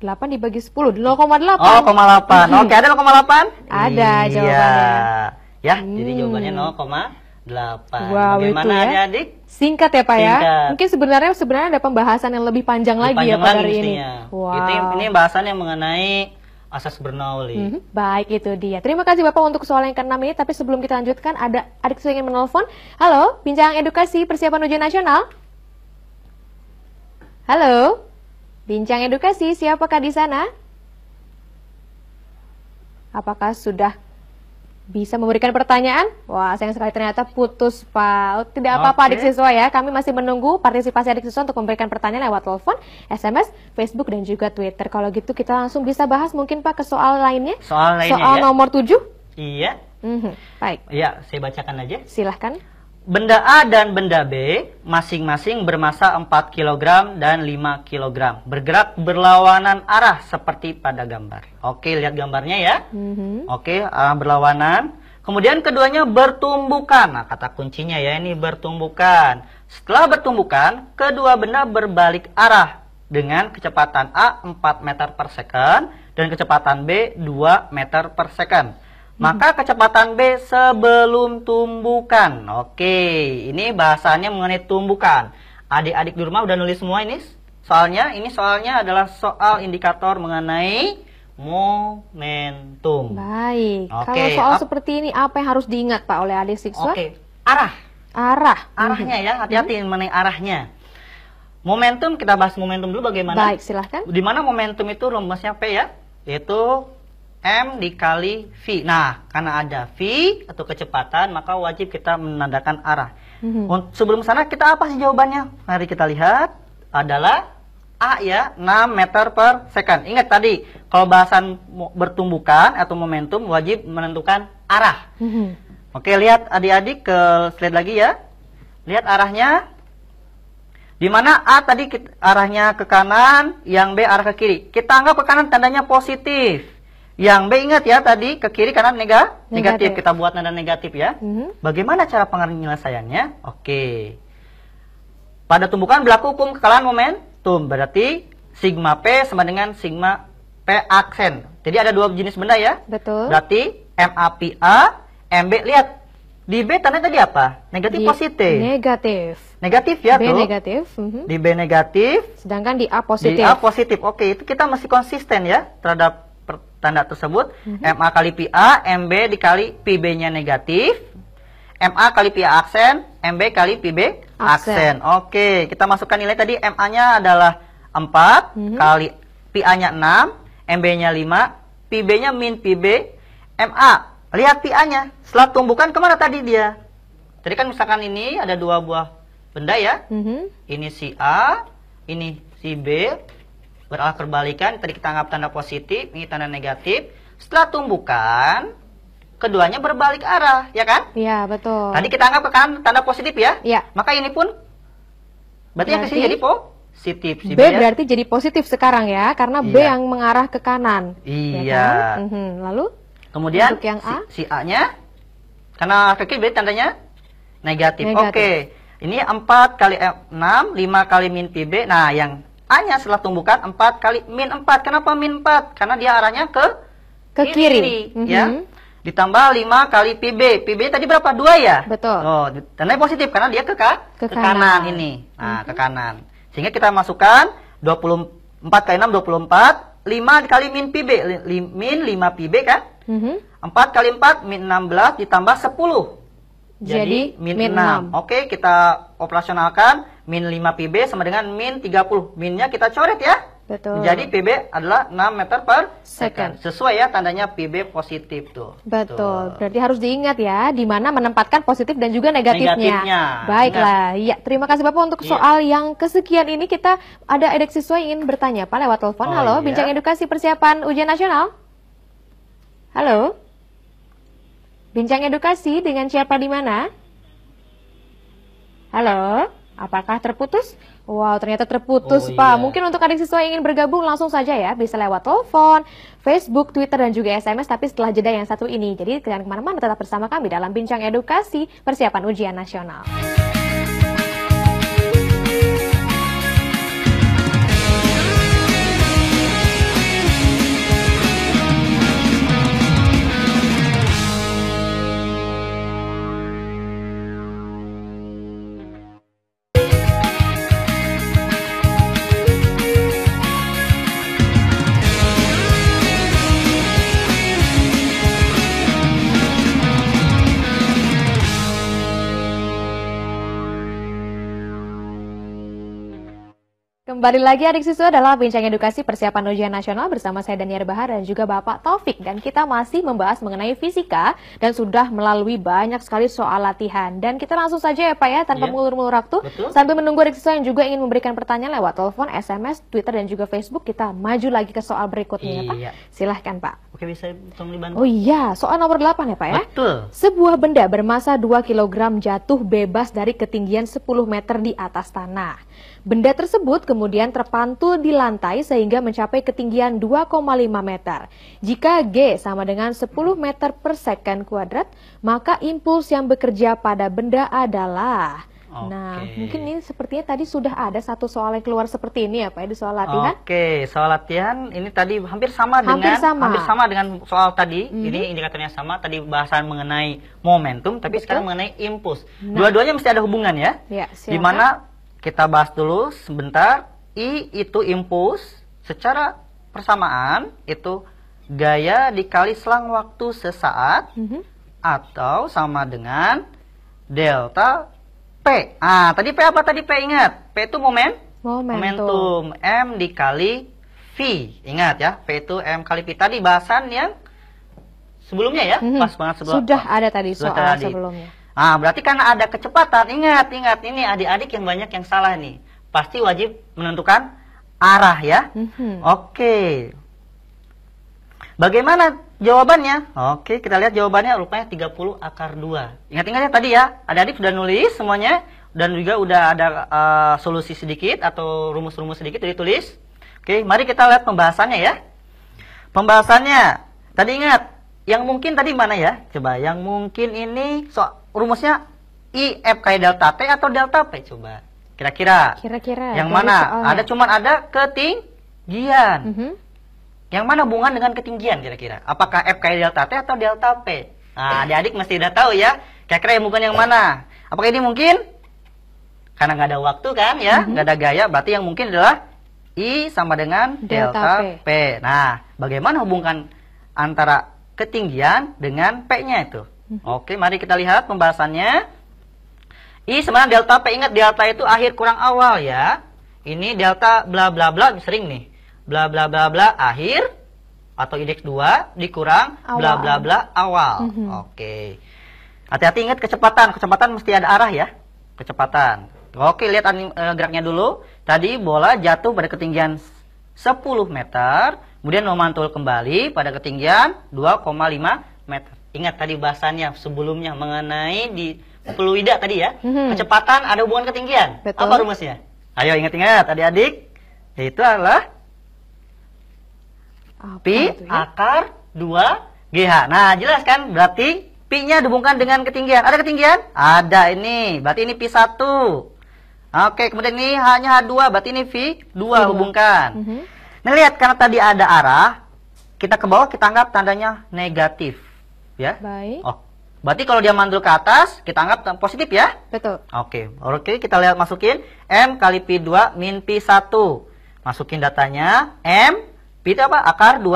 8 dibagi 10, 0,8. Oh, 0,8. Oke, ada 0,8? Ada iya. jawabannya. Ya, hmm. jadi jawabannya 0,8. Wow, Bagaimana ya? adik? Singkat ya Pak ya? Singkat. ya? Mungkin sebenarnya sebenarnya ada pembahasan yang lebih panjang, lebih lagi ya panjang ya Pak dari ini. Wow. Itu, ini bahasan yang mengenai asas bernauli. Mm -hmm. Baik, itu dia. Terima kasih Bapak untuk soal yang ke-6 ini. Tapi sebelum kita lanjutkan, ada adik saya ingin menelpon. Halo, Bincang Edukasi Persiapan Ujian Nasional. Halo. Bincang edukasi, siapakah di sana? Apakah sudah bisa memberikan pertanyaan? Wah, sayang sekali ternyata putus, Pak. Oh, tidak apa-apa okay. adik siswa ya. Kami masih menunggu partisipasi adik siswa untuk memberikan pertanyaan lewat telepon, SMS, Facebook, dan juga Twitter. Kalau gitu kita langsung bisa bahas mungkin Pak ke soal lainnya. Soal lainnya Soal ya? nomor 7? Iya. Mm -hmm. Baik. Iya, saya bacakan aja. Silahkan. Benda A dan benda B masing-masing bermasa 4 kg dan 5 kg. Bergerak berlawanan arah seperti pada gambar. Oke, lihat gambarnya ya. Mm-hmm. Oke, arah berlawanan. Kemudian keduanya bertumbukan. Nah, kata kuncinya ya ini bertumbukan. Setelah bertumbukan, kedua benda berbalik arah dengan kecepatan A 4 meter per second dan kecepatan B 2 meter per second. Maka kecepatan B sebelum tumbukan. Oke, ini bahasanya mengenai tumbukan. Adik-adik di rumah udah nulis semua ini? Soalnya ini soalnya adalah soal indikator mengenai momentum. Baik. Oke. Kalau soal Ap seperti ini apa yang harus diingat Pak oleh adik siswa? Oke. Arah. Arah. Arahnya ya, mm-hmm. hati-hati hmm. mengenai arahnya. Momentum kita bahas momentum dulu bagaimana? Baik, silahkan. Di mana momentum itu rumusnya P ya? Yaitu M dikali V. Nah, karena ada V atau kecepatan, maka wajib kita menandakan arah. Mm-hmm. Sebelum sana, kita apa sih jawabannya? Mari kita lihat. Adalah A ya, 6 meter per second. Ingat tadi, kalau bahasan bertumbukan atau momentum, wajib menentukan arah. Mm-hmm. Oke, lihat adik-adik ke slide lagi ya. Lihat arahnya. Di mana A tadi arahnya ke kanan, yang B arah ke kiri. Kita anggap ke kanan tandanya positif. Yang B ingat ya tadi ke kiri kanan nega, negatif. negatif. Kita buat nada negatif ya. Mm -hmm. Bagaimana cara penyelesaiannya? Oke. Pada tumbukan berlaku hukum kekalahan momen tum Berarti sigma P sama dengan sigma P aksen. Jadi ada dua jenis benda ya. Betul. Berarti m a a p m B lihat di B tanda tadi apa? Negatif di positif. Negatif. Negatif ya B tuh. negatif. Mm -hmm. Di B negatif. Sedangkan di A positif. Di A positif. Oke, itu kita masih konsisten ya terhadap tanda tersebut mm -hmm. MA kali PA, MB dikali PB-nya negatif, MA kali PA aksen, MB kali PB aksen. aksen. Oke, kita masukkan nilai tadi MA-nya adalah 4 mm -hmm. kali PA-nya 6, MB-nya 5, PB-nya min PB, MA. Lihat PA-nya, setelah tumbukan kemana tadi dia? Tadi kan misalkan ini ada dua buah benda ya. Mm -hmm. Ini si A, ini si B, Berolah perbalikan, tadi kita anggap tanda positif, ini tanda negatif. Setelah tumbukan, keduanya berbalik arah, ya kan? Iya, betul. Tadi kita anggap ke kanan tanda positif ya? Iya. Maka ini pun berarti, berarti yang kesini jadi positif. Si B ya? berarti jadi positif sekarang ya, karena iya. B yang mengarah ke kanan. Iya. Ya kan? mm -hmm. Lalu? Kemudian untuk yang A? si, si A-nya, karena kaki berarti tandanya negatif. negatif. Oke, ini 4 kali 6, eh, 5 kali min pi B. Nah, yang A-nya setelah tumbukan 4 kali min 4. Kenapa min 4? Karena dia arahnya ke ke kiri, kiri mm -hmm. ya. Ditambah 5 kali PB. PB tadi berapa? 2 ya? Betul. Oh, tandanya positif karena dia ke, ka ke, ke kanan. kanan ini. Nah, mm -hmm. ke mm-hmm. kanan. Sehingga kita masukkan 24 kali 6 24, 5 kali min PB, min 5 PB kan? Mm -hmm. 4 kali 4 min 16 ditambah 10. Jadi, Jadi min, min 6. 6. Oke, kita operasionalkan Min 5 PB sama dengan min 30. Minnya kita coret ya. Betul. Jadi PB adalah 6 meter per second. Sesuai ya tandanya PB positif tuh. Betul. Tuh. Berarti harus diingat ya di mana menempatkan positif dan juga negatifnya. negatifnya. Baiklah. ya terima kasih Bapak untuk soal iya. soal yang kesekian ini kita ada edek siswa yang ingin bertanya Pak lewat telepon. Oh, Halo, iya. Bincang Edukasi Persiapan Ujian Nasional. Halo. Bincang Edukasi dengan siapa di mana? Halo. Apakah terputus? Wow, ternyata terputus, oh, Pak. Iya. Mungkin untuk adik siswa yang ingin bergabung langsung saja ya, bisa lewat telepon, Facebook, Twitter, dan juga SMS, tapi setelah jeda yang satu ini. Jadi kalian kemana-mana, tetap bersama kami dalam Bincang Edukasi Persiapan Ujian Nasional. Kembali lagi adik siswa adalah Bincang Edukasi Persiapan Ujian Nasional bersama saya Daniar Bahar dan juga Bapak Taufik dan kita masih membahas mengenai fisika dan sudah melalui banyak sekali soal latihan dan kita langsung saja ya Pak ya tanpa yeah. mengulur-ulur waktu Betul. sambil menunggu adik siswa yang juga ingin memberikan pertanyaan lewat telepon, SMS, Twitter dan juga Facebook kita maju lagi ke soal berikutnya yeah. Pak. Iya. Silahkan Pak. Oke bisa tolong dibantu. Oh iya, soal nomor 8 ya Pak ya. Betul. Sebuah benda bermasa 2 kg jatuh bebas dari ketinggian 10 meter di atas tanah. Benda tersebut kemudian terpantul di lantai sehingga mencapai ketinggian 2,5 meter. Jika G sama dengan 10 meter per second kuadrat, maka impuls yang bekerja pada benda adalah... Okay. Nah, mungkin ini sepertinya tadi sudah ada satu soal yang keluar seperti ini ya Pak, ya, di soal latihan. Oke, okay. soal latihan ini tadi hampir sama hampir dengan sama. hampir sama dengan soal tadi. Mm -hmm. Ini indikatornya sama, tadi bahasan mengenai momentum tapi Betul. sekarang mengenai impuls. Nah. Dua-duanya mesti ada hubungan ya. ya Dimana? Kita bahas dulu sebentar. I itu impuls secara persamaan itu gaya dikali selang waktu sesaat mm -hmm. atau sama dengan delta P. Ah, tadi P apa tadi P ingat? P itu momen? Momentum. Momentum. M dikali V. Ingat ya, P itu M kali V. Tadi bahasan yang sebelumnya ya, mm -hmm. pas banget sebelum. Sudah ada tadi soal sebelumnya. Ah, berarti karena ada kecepatan. Ingat, ingat ini adik-adik yang banyak yang salah nih. Pasti wajib menentukan arah ya. hmm Oke. Bagaimana jawabannya? Oke, kita lihat jawabannya rupanya 30 akar 2. Ingat-ingat ya tadi ya, adik-adik sudah nulis semuanya dan juga udah ada uh, solusi sedikit atau rumus-rumus sedikit sudah tulis Oke, mari kita lihat pembahasannya ya. Pembahasannya, tadi ingat, yang mungkin tadi mana ya? Coba, yang mungkin ini so rumusnya I F k delta T atau delta P coba? Kira-kira. Kira-kira. Yang mana? Soalnya. Gitu, oh, ada ya. cuman ada ketinggian. Mm -hmm. Yang mana hubungan dengan ketinggian kira-kira? Apakah F k delta T atau delta P? Nah, adik-adik mesti udah tahu ya. Kira-kira yang bukan yang mana? Apakah ini mungkin? Karena nggak ada waktu kan ya, mhm. nggak mm -hmm. ada gaya. Berarti yang mungkin adalah I sama dengan delta, delta P. P. Nah, bagaimana hubungan antara ketinggian dengan P-nya itu? Mhm. Oke, mari kita lihat pembahasannya. I sama delta P, ingat delta itu akhir kurang awal ya. Ini delta bla bla bla sering nih. Bla bla bla bla akhir atau indeks 2 dikurang awal. bla bla bla awal. Mm -hmm. Oke. Hati-hati ingat kecepatan, kecepatan mesti ada arah ya. Kecepatan. Oke, lihat e, geraknya dulu. Tadi bola jatuh pada ketinggian 10 meter, kemudian memantul kembali pada ketinggian 2,5 meter ingat tadi bahasannya sebelumnya mengenai di peluida tadi ya. Hmm. Kecepatan ada hubungan ketinggian. Betul. Apa rumusnya? Ayo ingat-ingat adik-adik. Itu adalah Apa pi itu ya? akar 2 GH. Nah, jelas kan? Berarti pi-nya dihubungkan dengan ketinggian. Ada ketinggian? Ada ini. Berarti ini pi 1. Oke, kemudian ini hanya H2, berarti ini v 2 hubungkan. Mm -hmm. Nah, lihat karena tadi ada arah, kita ke bawah kita anggap tandanya negatif ya. Baik. Oh. Berarti kalau dia mandul ke atas, kita anggap positif ya? Betul. Oke. Oke, kita lihat masukin M kali P2 min P1. Masukin datanya M P itu apa? Akar 2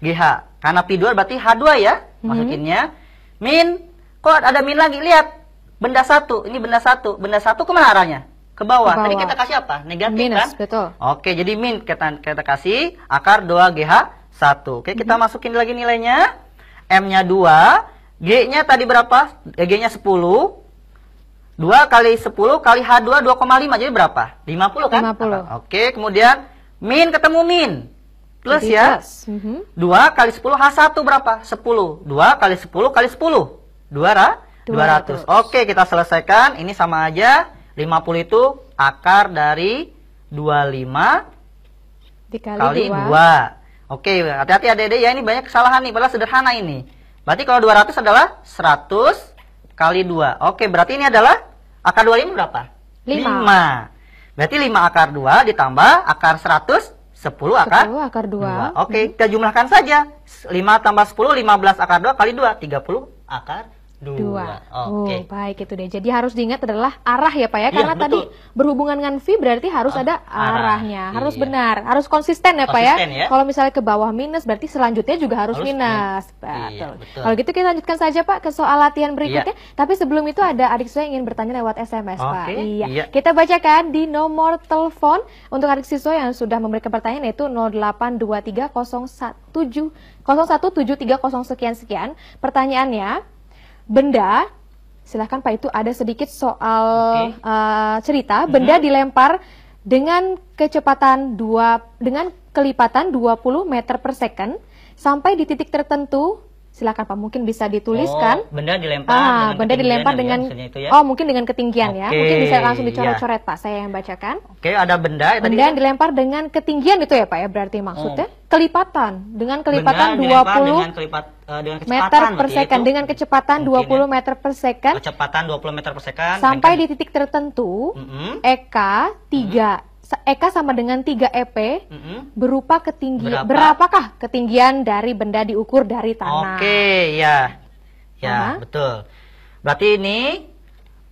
GH. Karena P2 berarti H2 ya. Mhm. Masukinnya hmm. min kok ada min lagi? Lihat. Benda satu, ini benda satu. Benda satu kemana arahnya? Ke bawah. ke bawah. Tadi kita kasih apa? Negatif Minus, kan? betul. Oke, jadi min kita kita kasih akar 2 GH 1. Oke, kita hmm. masukin lagi nilainya. M-nya 2, G-nya tadi berapa? Eh, G-nya 10. 2 kali 10 kali H2 2,5 jadi berapa? 50 kan? 50. Ah, oke, kemudian min ketemu min. Plus jadi ya. Plus. Mm -hmm. 2 kali 10 H1 berapa? 10. 2 kali 10 kali 10. 200. 200. 200. Oke, kita selesaikan. Ini sama aja. 50 itu akar dari 25 dikali kali 2. 2. Oke, hati-hati adik-adik ya ini banyak kesalahan nih, padahal sederhana ini. Berarti kalau 200 adalah 100 kali 2. Oke, berarti ini adalah akar 2 ini berapa? 5. 5. Berarti 5 akar 2 ditambah akar 100, 10 akar, 10 akar 2. 2. Oke, okay. kita jumlahkan saja. 5 tambah 10, 15 akar 2 kali 2, 30 akar dua. dua. Oke. Okay. Oh, baik itu deh. Jadi harus diingat adalah arah ya Pak ya. Iya, Karena ya, tadi berhubungan dengan V berarti harus uh, ada arahnya. Iya. Harus iya. benar. Harus konsisten ya konsisten, Pak ya. ya. Kalau misalnya ke bawah minus berarti selanjutnya juga harus, harus minus. minus. Iya, betul. Iya, betul. Kalau gitu kita lanjutkan saja Pak ke soal latihan berikutnya. Iya. Tapi sebelum itu ada adik saya ingin bertanya lewat SMS okay. Pak. Iya. iya. Kita bacakan di nomor telepon untuk adik siswa yang sudah memberikan pertanyaan yaitu 0823 01 7 sekian sekian. Pertanyaannya benda silahkan Pak itu ada sedikit soal okay. uh, eh, cerita benda mm -hmm. dilempar dengan kecepatan dua dengan kelipatan 20 meter per second sampai di titik tertentu silakan Pak mungkin bisa dituliskan oh, benda dilempar ah, dengan benda dilempar dengan ya, itu ya? oh mungkin dengan ketinggian okay, ya mungkin bisa langsung iya. dicoret-coret ya. Pak saya yang bacakan oke okay, ada benda ya, benda tadi yang dilempar dengan ketinggian itu ya Pak ya berarti maksudnya oh. kelipatan dengan kelipatan benda 20 dengan kelipat, uh, dengan meter per ya second dengan kecepatan mungkin, 20 ya. meter per second kecepatan 20 meter per second sampai di titik tertentu mm -hmm. EK 3 mm -hmm. Eka sama dengan 3 EP mm -hmm. berupa ketinggian Berapa? berapakah ketinggian dari benda diukur dari tanah? Oke, okay, ya. Ya, Aha. betul. Berarti ini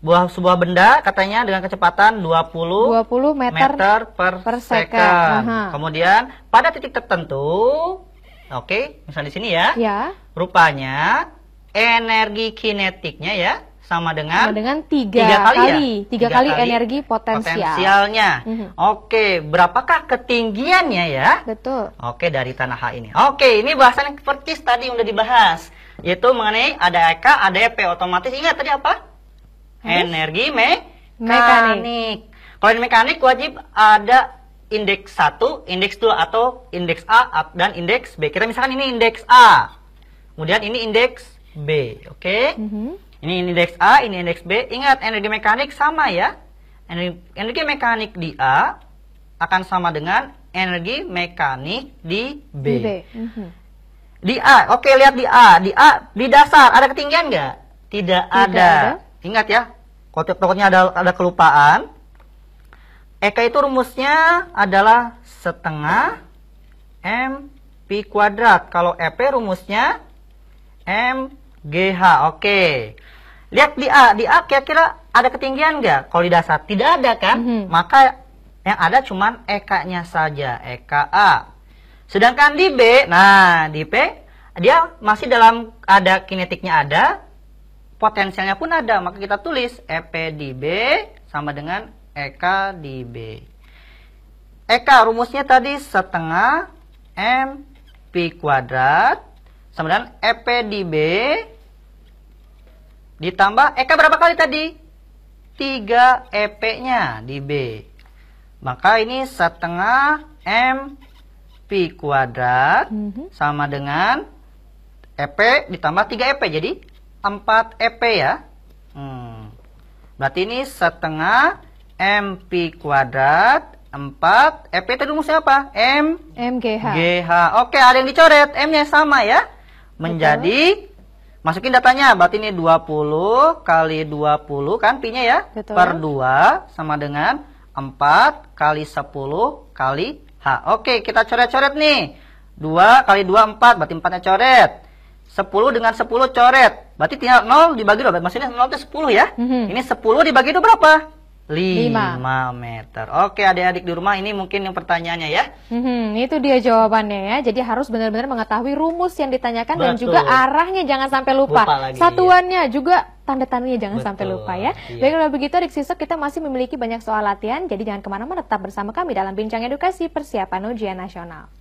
buah sebuah benda katanya dengan kecepatan 20 20 meter, meter per, per second. second. Kemudian pada titik tertentu, oke, okay, misalnya di sini ya. Ya. Rupanya energi kinetiknya ya sama dengan sama dengan tiga, tiga kali, ya? kali ya? tiga, tiga kali, kali energi potensial. potensialnya. Mm -hmm. Oke, berapakah ketinggiannya ya? Betul. Oke dari tanah h ini. Oke, ini bahasan yang persis tadi udah dibahas, yaitu mengenai ada EK, ada EP otomatis. Ingat tadi apa? Energi me mekanik. Kalau ini mekanik wajib ada indeks 1, indeks 2 atau indeks A dan indeks B. Kita misalkan ini indeks A. Kemudian ini indeks B, oke? Okay? Mm -hmm. Ini indeks A, ini indeks B. Ingat, energi mekanik sama ya. Energi, energi mekanik di A akan sama dengan energi mekanik di B. Di, B. Mm -hmm. di A, oke lihat di A. Di A, di dasar, ada ketinggian nggak? Tidak, Tidak ada. ada. Ingat ya, takutnya ada, ada kelupaan. Eka itu rumusnya adalah setengah M pi kuadrat. Kalau EP rumusnya MGH. Oke. Okay. Lihat di A, di A kira-kira ada ketinggian nggak? Kalau di dasar tidak ada kan? Mm -hmm. Maka yang ada cuman EK-nya saja, EKA. Sedangkan di B, nah di P dia masih dalam ada kinetiknya ada, potensialnya pun ada. Maka kita tulis EP di B sama dengan EK di B. EK rumusnya tadi setengah M p kuadrat sama dengan EP di B Ditambah EK berapa kali tadi? 3 EP-nya di B. Maka ini setengah MP kuadrat mm -hmm. sama dengan EP ditambah 3 EP. Jadi 4 EP ya. Hmm. Berarti ini setengah MP kuadrat 4 EP tadi rumusnya apa? M MGH. GH. Oke, ada yang dicoret. M-nya sama ya. Menjadi Betul. Masukin datanya, berarti ini 20 kali 20 kan pinya ya, Betul. per 2 sama dengan 4 kali 10 kali H. Oke, kita coret-coret nih. 2 kali 2, 4, berarti 4-nya coret. 10 dengan 10 coret. Berarti tinggal 0 dibagi 2, maksudnya 0 itu 10 ya. Mm -hmm. Ini 10 dibagi 2 berapa? 5 meter. Oke, adik-adik di rumah ini mungkin yang pertanyaannya ya. Hmm, itu dia jawabannya ya. Jadi harus benar-benar mengetahui rumus yang ditanyakan Betul. dan juga arahnya jangan sampai lupa. lupa lagi, Satuannya iya. juga tanda-tandanya jangan Betul. sampai lupa ya. Iya. Baik, begitu adik siswa kita masih memiliki banyak soal latihan. Jadi jangan kemana-mana tetap bersama kami dalam Bincang Edukasi Persiapan Ujian Nasional.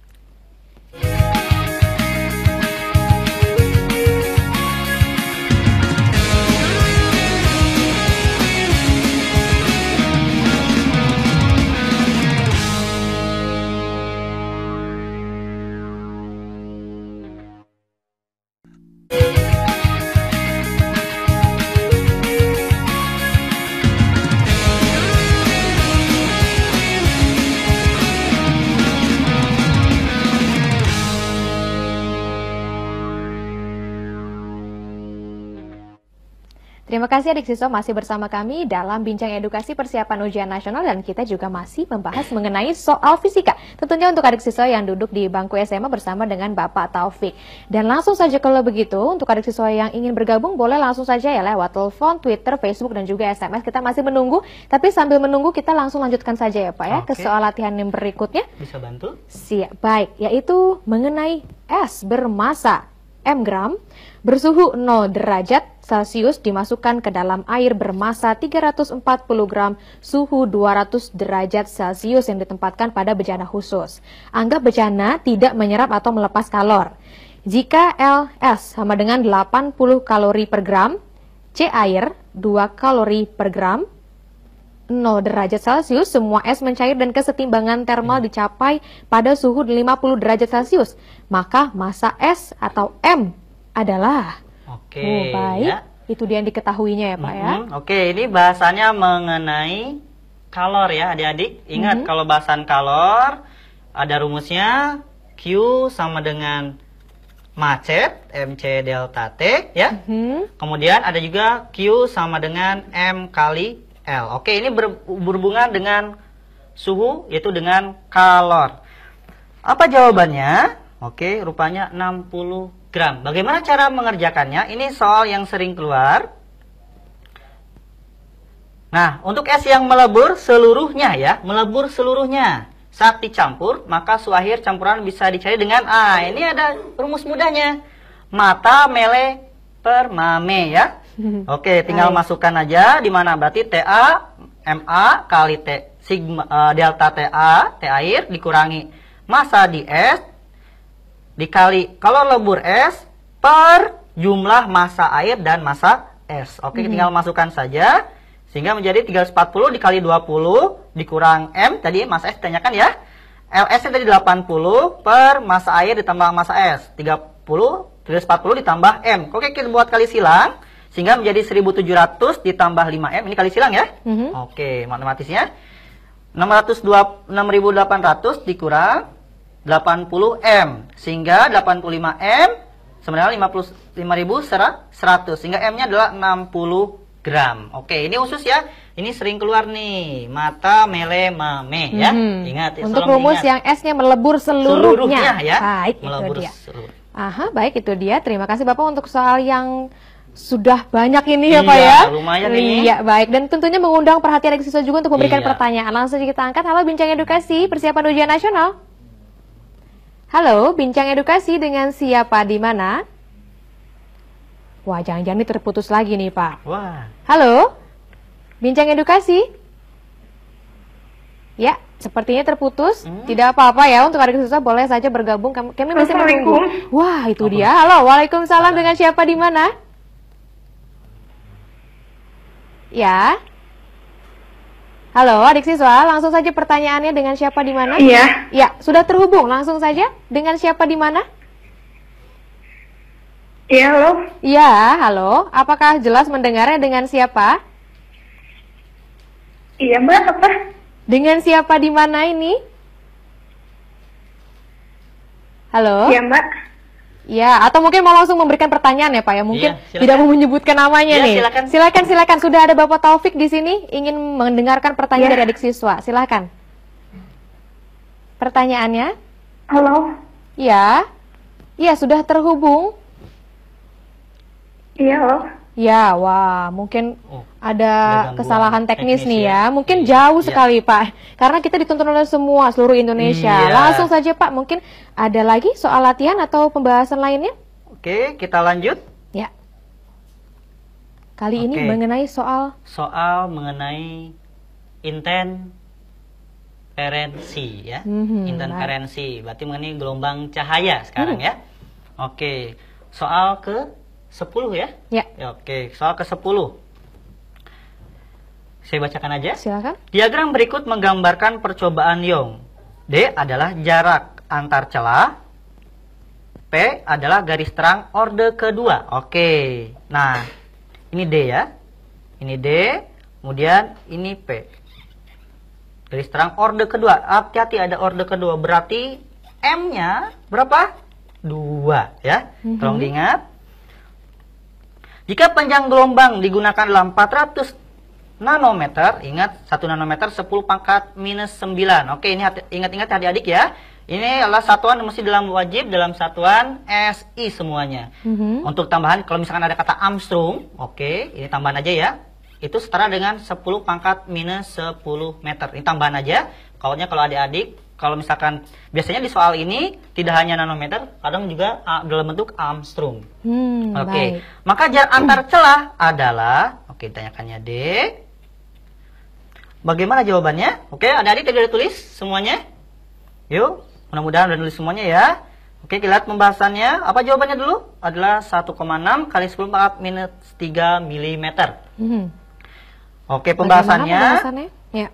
Terima kasih adik siswa masih bersama kami dalam Bincang Edukasi Persiapan Ujian Nasional dan kita juga masih membahas mengenai soal fisika. Tentunya untuk adik siswa yang duduk di bangku SMA bersama dengan Bapak Taufik. Dan langsung saja kalau begitu untuk adik siswa yang ingin bergabung boleh langsung saja ya lewat telepon, Twitter, Facebook dan juga SMS. Kita masih menunggu tapi sambil menunggu kita langsung lanjutkan saja ya Pak ya Oke. ke soal latihan yang berikutnya. Bisa bantu? Siap, baik yaitu mengenai S bermasa M gram bersuhu 0 derajat Celcius dimasukkan ke dalam air bermasa 340 gram suhu 200 derajat Celcius yang ditempatkan pada bejana khusus. Anggap bejana tidak menyerap atau melepas kalor. Jika LS sama dengan 80 kalori per gram, C air 2 kalori per gram, 0 derajat Celcius, semua es mencair dan kesetimbangan termal dicapai pada suhu 50 derajat Celcius. Maka masa es atau M adalah. Oke. Okay, oh, ya. baik. Ya. Itu dia yang diketahuinya ya Pak mm -hmm. ya. Oke, okay, ini bahasannya mengenai kalor ya adik-adik. Ingat mm -hmm. kalau bahasan kalor ada rumusnya Q sama dengan macet MC delta T ya. Mm -hmm. Kemudian ada juga Q sama dengan M kali L. Oke, ini ber berhubungan dengan suhu yaitu dengan kalor. Apa jawabannya? Oke, rupanya 60 gram. Bagaimana cara mengerjakannya? Ini soal yang sering keluar. Nah, untuk es yang melebur seluruhnya ya, melebur seluruhnya. Saat dicampur, maka suahir campuran bisa dicari dengan A. Ini ada rumus mudahnya. Mata mele per mame ya. Oke, tinggal masukkan aja di mana berarti TA MA kali T sigma uh, delta TA T air dikurangi massa di S dikali kalau lebur es per jumlah massa air dan massa es. Oke, -hmm. tinggal masukkan saja sehingga menjadi 340 dikali 20 dikurang M tadi massa es ditanyakan ya. LS tadi 80 per massa air ditambah massa es 30 340 ditambah M. Oke, kita buat kali silang sehingga menjadi 1700 ditambah 5M ini kali silang ya. Mm -hmm. Oke, matematisnya 6800 dikurang 80M sehingga 85M sebenarnya 55.100 sehingga M-nya adalah 60 gram. Oke, ini usus ya. Ini sering keluar nih, mata mele mame ya. Mhm. Ingat ya. Untuk rumus ingat. yang S-nya melebur seluruhnya, seluruhnya ya. Baik, melebur itu dia. Seluruh. Aha, baik itu dia. Terima kasih Bapak untuk soal yang sudah banyak ini ya iya, Pak ya? lumayan ini. Iya, baik. Dan tentunya mengundang perhatian siswa juga untuk memberikan iya. pertanyaan. Langsung kita angkat. Halo Bincang Edukasi, persiapan ujian nasional. Halo, bincang edukasi dengan siapa di mana? Wah, jangan-jangan ini terputus lagi nih, Pak. Wah. Halo? Bincang edukasi? Ya, sepertinya terputus. Hmm. Tidak apa-apa ya, untuk hari susah boleh saja bergabung. Kami, kami masih menunggu. Wah, itu dia. Halo, Waalaikumsalam. Dengan siapa di mana? Ya. Halo, adik siswa, langsung saja pertanyaannya dengan siapa di mana? Iya. Ya, sudah terhubung langsung saja dengan siapa di mana? Iya, halo. Iya, halo. Apakah jelas mendengarnya dengan siapa? Iya, Mbak, apa? Dengan siapa di mana ini? Halo? Iya, Mbak. Ya, atau mungkin mau langsung memberikan pertanyaan ya Pak ya, iya, mungkin ya, tidak mau menyebutkan namanya ya, nih. Silakan. silakan, silakan. Sudah ada Bapak Taufik di sini ingin mendengarkan pertanyaan ya. dari adik siswa. Silakan. Pertanyaannya? Halo. Ya, Iya, sudah terhubung. Iya, halo. Ya, wah, mungkin oh, ada, kesalahan teknis, teknis nih ya. ya. Mungkin iya, jauh ya. sekali, Pak. Karena kita dituntun oleh semua seluruh Indonesia. Ya. Langsung saja, Pak, mungkin ada lagi soal latihan atau pembahasan lainnya? Oke, kita lanjut. Ya. Kali Oke. ini mengenai soal soal mengenai intent parency ya. Mm -hmm, berarti mengenai gelombang cahaya sekarang mm. ya. Oke, soal ke 10 ya? Ya. ya oke, soal ke-10. Saya bacakan aja. Silakan. Diagram berikut menggambarkan percobaan Young. D adalah jarak antar celah. P adalah garis terang orde kedua. Oke. Nah, ini D ya. Ini D, kemudian ini P. Garis terang orde kedua. Hati-hati ada orde kedua. Berarti M-nya berapa? dua ya. Mm -hmm. Tolong mm-hmm. diingat. Jika panjang gelombang digunakan dalam 400 nanometer, ingat 1 nanometer 10 pangkat minus 9. Oke, ini ingat-ingat adik-adik ya. Ini adalah satuan mesti dalam wajib dalam satuan SI semuanya. Mm -hmm. Untuk tambahan, kalau misalkan ada kata Armstrong, oke, ini tambahan aja ya. Itu setara dengan 10 pangkat minus 10 meter. Ini tambahan aja. Kawannya kalau adik-adik kalau misalkan biasanya di soal ini tidak hanya nanometer, kadang juga uh, dalam bentuk Armstrong. Hmm, oke. Okay. Maka jarak antar celah adalah oke okay, tanyakannya D. Bagaimana jawabannya? Oke, okay, adik-adik tadi udah tulis semuanya? Yuk, mudah-mudahan udah tulis semuanya ya. Oke, okay, lihat pembahasannya. Apa jawabannya dulu? Adalah 1,6 kali 10 pangkat minus 3 mm. Oke, pembahasannya. pembahasannya? Ya.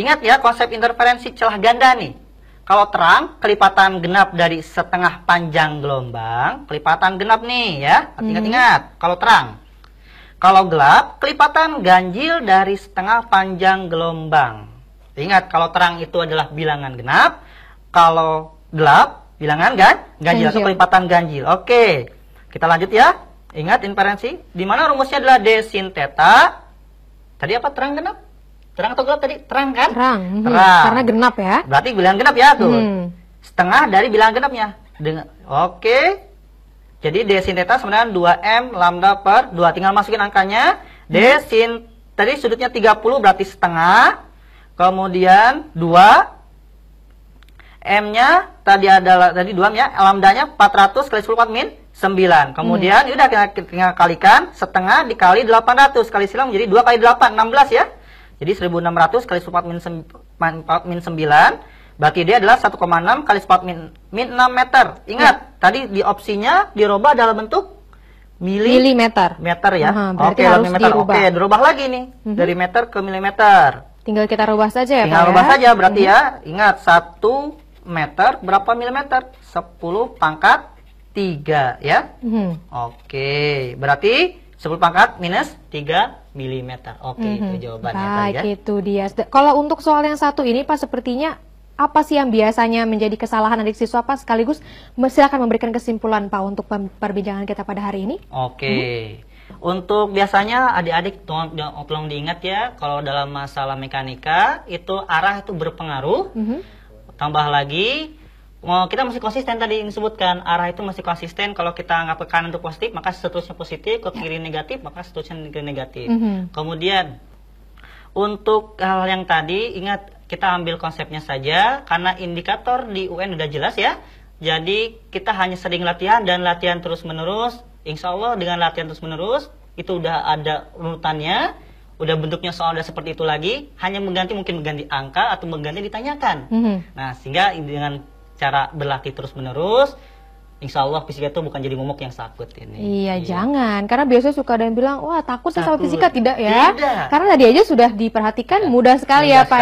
Ingat ya konsep interferensi celah ganda nih. Kalau terang, kelipatan genap dari setengah panjang gelombang, kelipatan genap nih ya. Ingat-ingat, hmm. kalau terang. Kalau gelap, kelipatan ganjil dari setengah panjang gelombang. Ingat, kalau terang itu adalah bilangan genap, kalau gelap, bilangan kan? Ganjil, ganjil. atau kelipatan ganjil. Oke, kita lanjut ya. Ingat inferensi, di mana rumusnya adalah D sin theta. Tadi apa terang genap? Terang atau gelap tadi? Terang kan? Terang. Hmm. Terang. Karena genap ya. Berarti bilangan genap ya tuh. Hmm. Setengah dari bilangan genapnya. Dengan oke. Okay. Jadi d sin theta sebenarnya 2m lambda per 2. Tinggal masukin angkanya. Hmm. D sin tadi sudutnya 30 berarti setengah. Kemudian 2 M-nya tadi adalah tadi 2 ya, lambdanya 400 kali 10 min 9. Kemudian hmm. udah kita, tinggal kalikan setengah dikali 800 kali silang jadi 2 kali 8 16 ya. Jadi 1600 kali 4 min, 4 min 9 berarti dia adalah 1,6 kali 4 min, min 6 meter. Ingat, ya. tadi di opsinya dirubah dalam bentuk mili, milimeter. Meter ya. Uh -huh, Oke, harus Dirubah. Oke, dirubah lagi nih uh mhm. -huh. dari meter ke milimeter. Tinggal kita rubah saja ya, Tinggal Pak rubah ya? saja berarti uh -huh. ya. Mhm. Ingat, 1 meter berapa milimeter? 10 pangkat 3 ya. Uh mhm. -huh. Oke, berarti 10 pangkat minus 3 mm. Oke, okay, mm -hmm. itu jawabannya. Baik, ya. Nah, ya. itu dia. Kalau untuk soal yang satu ini Pak sepertinya apa sih yang biasanya menjadi kesalahan adik siswa Pak sekaligus silakan memberikan kesimpulan Pak untuk perbincangan kita pada hari ini. Oke. Okay. Hmm. Untuk biasanya adik-adik tolong, ya, tolong diingat ya kalau dalam masalah mekanika itu arah itu berpengaruh. Mm -hmm. Tambah lagi Oh, kita masih konsisten tadi yang disebutkan arah itu masih konsisten kalau kita nggak ke kanan itu positif maka seterusnya positif ke ya. kiri negatif maka seterusnya negatif mm -hmm. kemudian untuk hal yang tadi ingat kita ambil konsepnya saja karena indikator di UN udah jelas ya jadi kita hanya sering latihan dan latihan terus menerus insya Allah dengan latihan terus menerus itu udah ada urutannya udah bentuknya soal udah seperti itu lagi hanya mengganti mungkin mengganti angka atau mengganti ditanyakan mm -hmm. nah sehingga dengan cara berlatih terus menerus Insya Allah fisika itu bukan jadi momok yang sakut ini. Iya, iya, jangan. Karena biasanya suka ada yang bilang, wah takut, sama fisika. Tidak ya. Tidak. Karena tadi aja sudah diperhatikan iya. mudah sekali ya, mudah ya Pak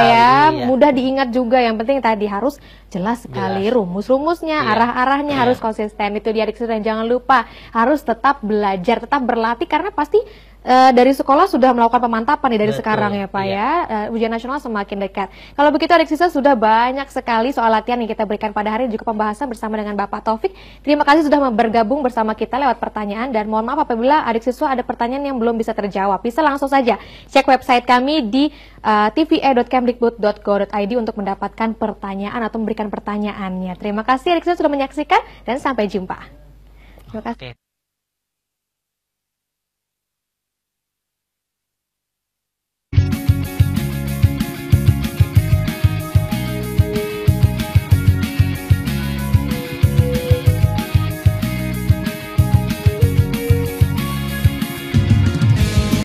sekali, ya. Mudah diingat juga. Yang penting tadi harus jelas sekali rumus-rumusnya, ya. arah-arahnya iya. harus konsisten. Itu dia dan jangan lupa harus tetap belajar, tetap berlatih. Karena pasti Uh, dari sekolah sudah melakukan pemantapan nih dari Betul, sekarang ya Pak iya. ya. Uh, ujian nasional semakin dekat. Kalau begitu adik siswa sudah banyak sekali soal latihan yang kita berikan pada hari ini juga pembahasan bersama dengan Bapak Taufik. Terima kasih sudah bergabung bersama kita lewat pertanyaan dan mohon maaf apabila adik siswa ada pertanyaan yang belum bisa terjawab. Bisa langsung saja cek website kami di uh, eh, tve.kemdikbud.go.id untuk mendapatkan pertanyaan atau memberikan pertanyaannya. Terima kasih adik siswa sudah menyaksikan dan sampai jumpa. Terima kasih. Okay.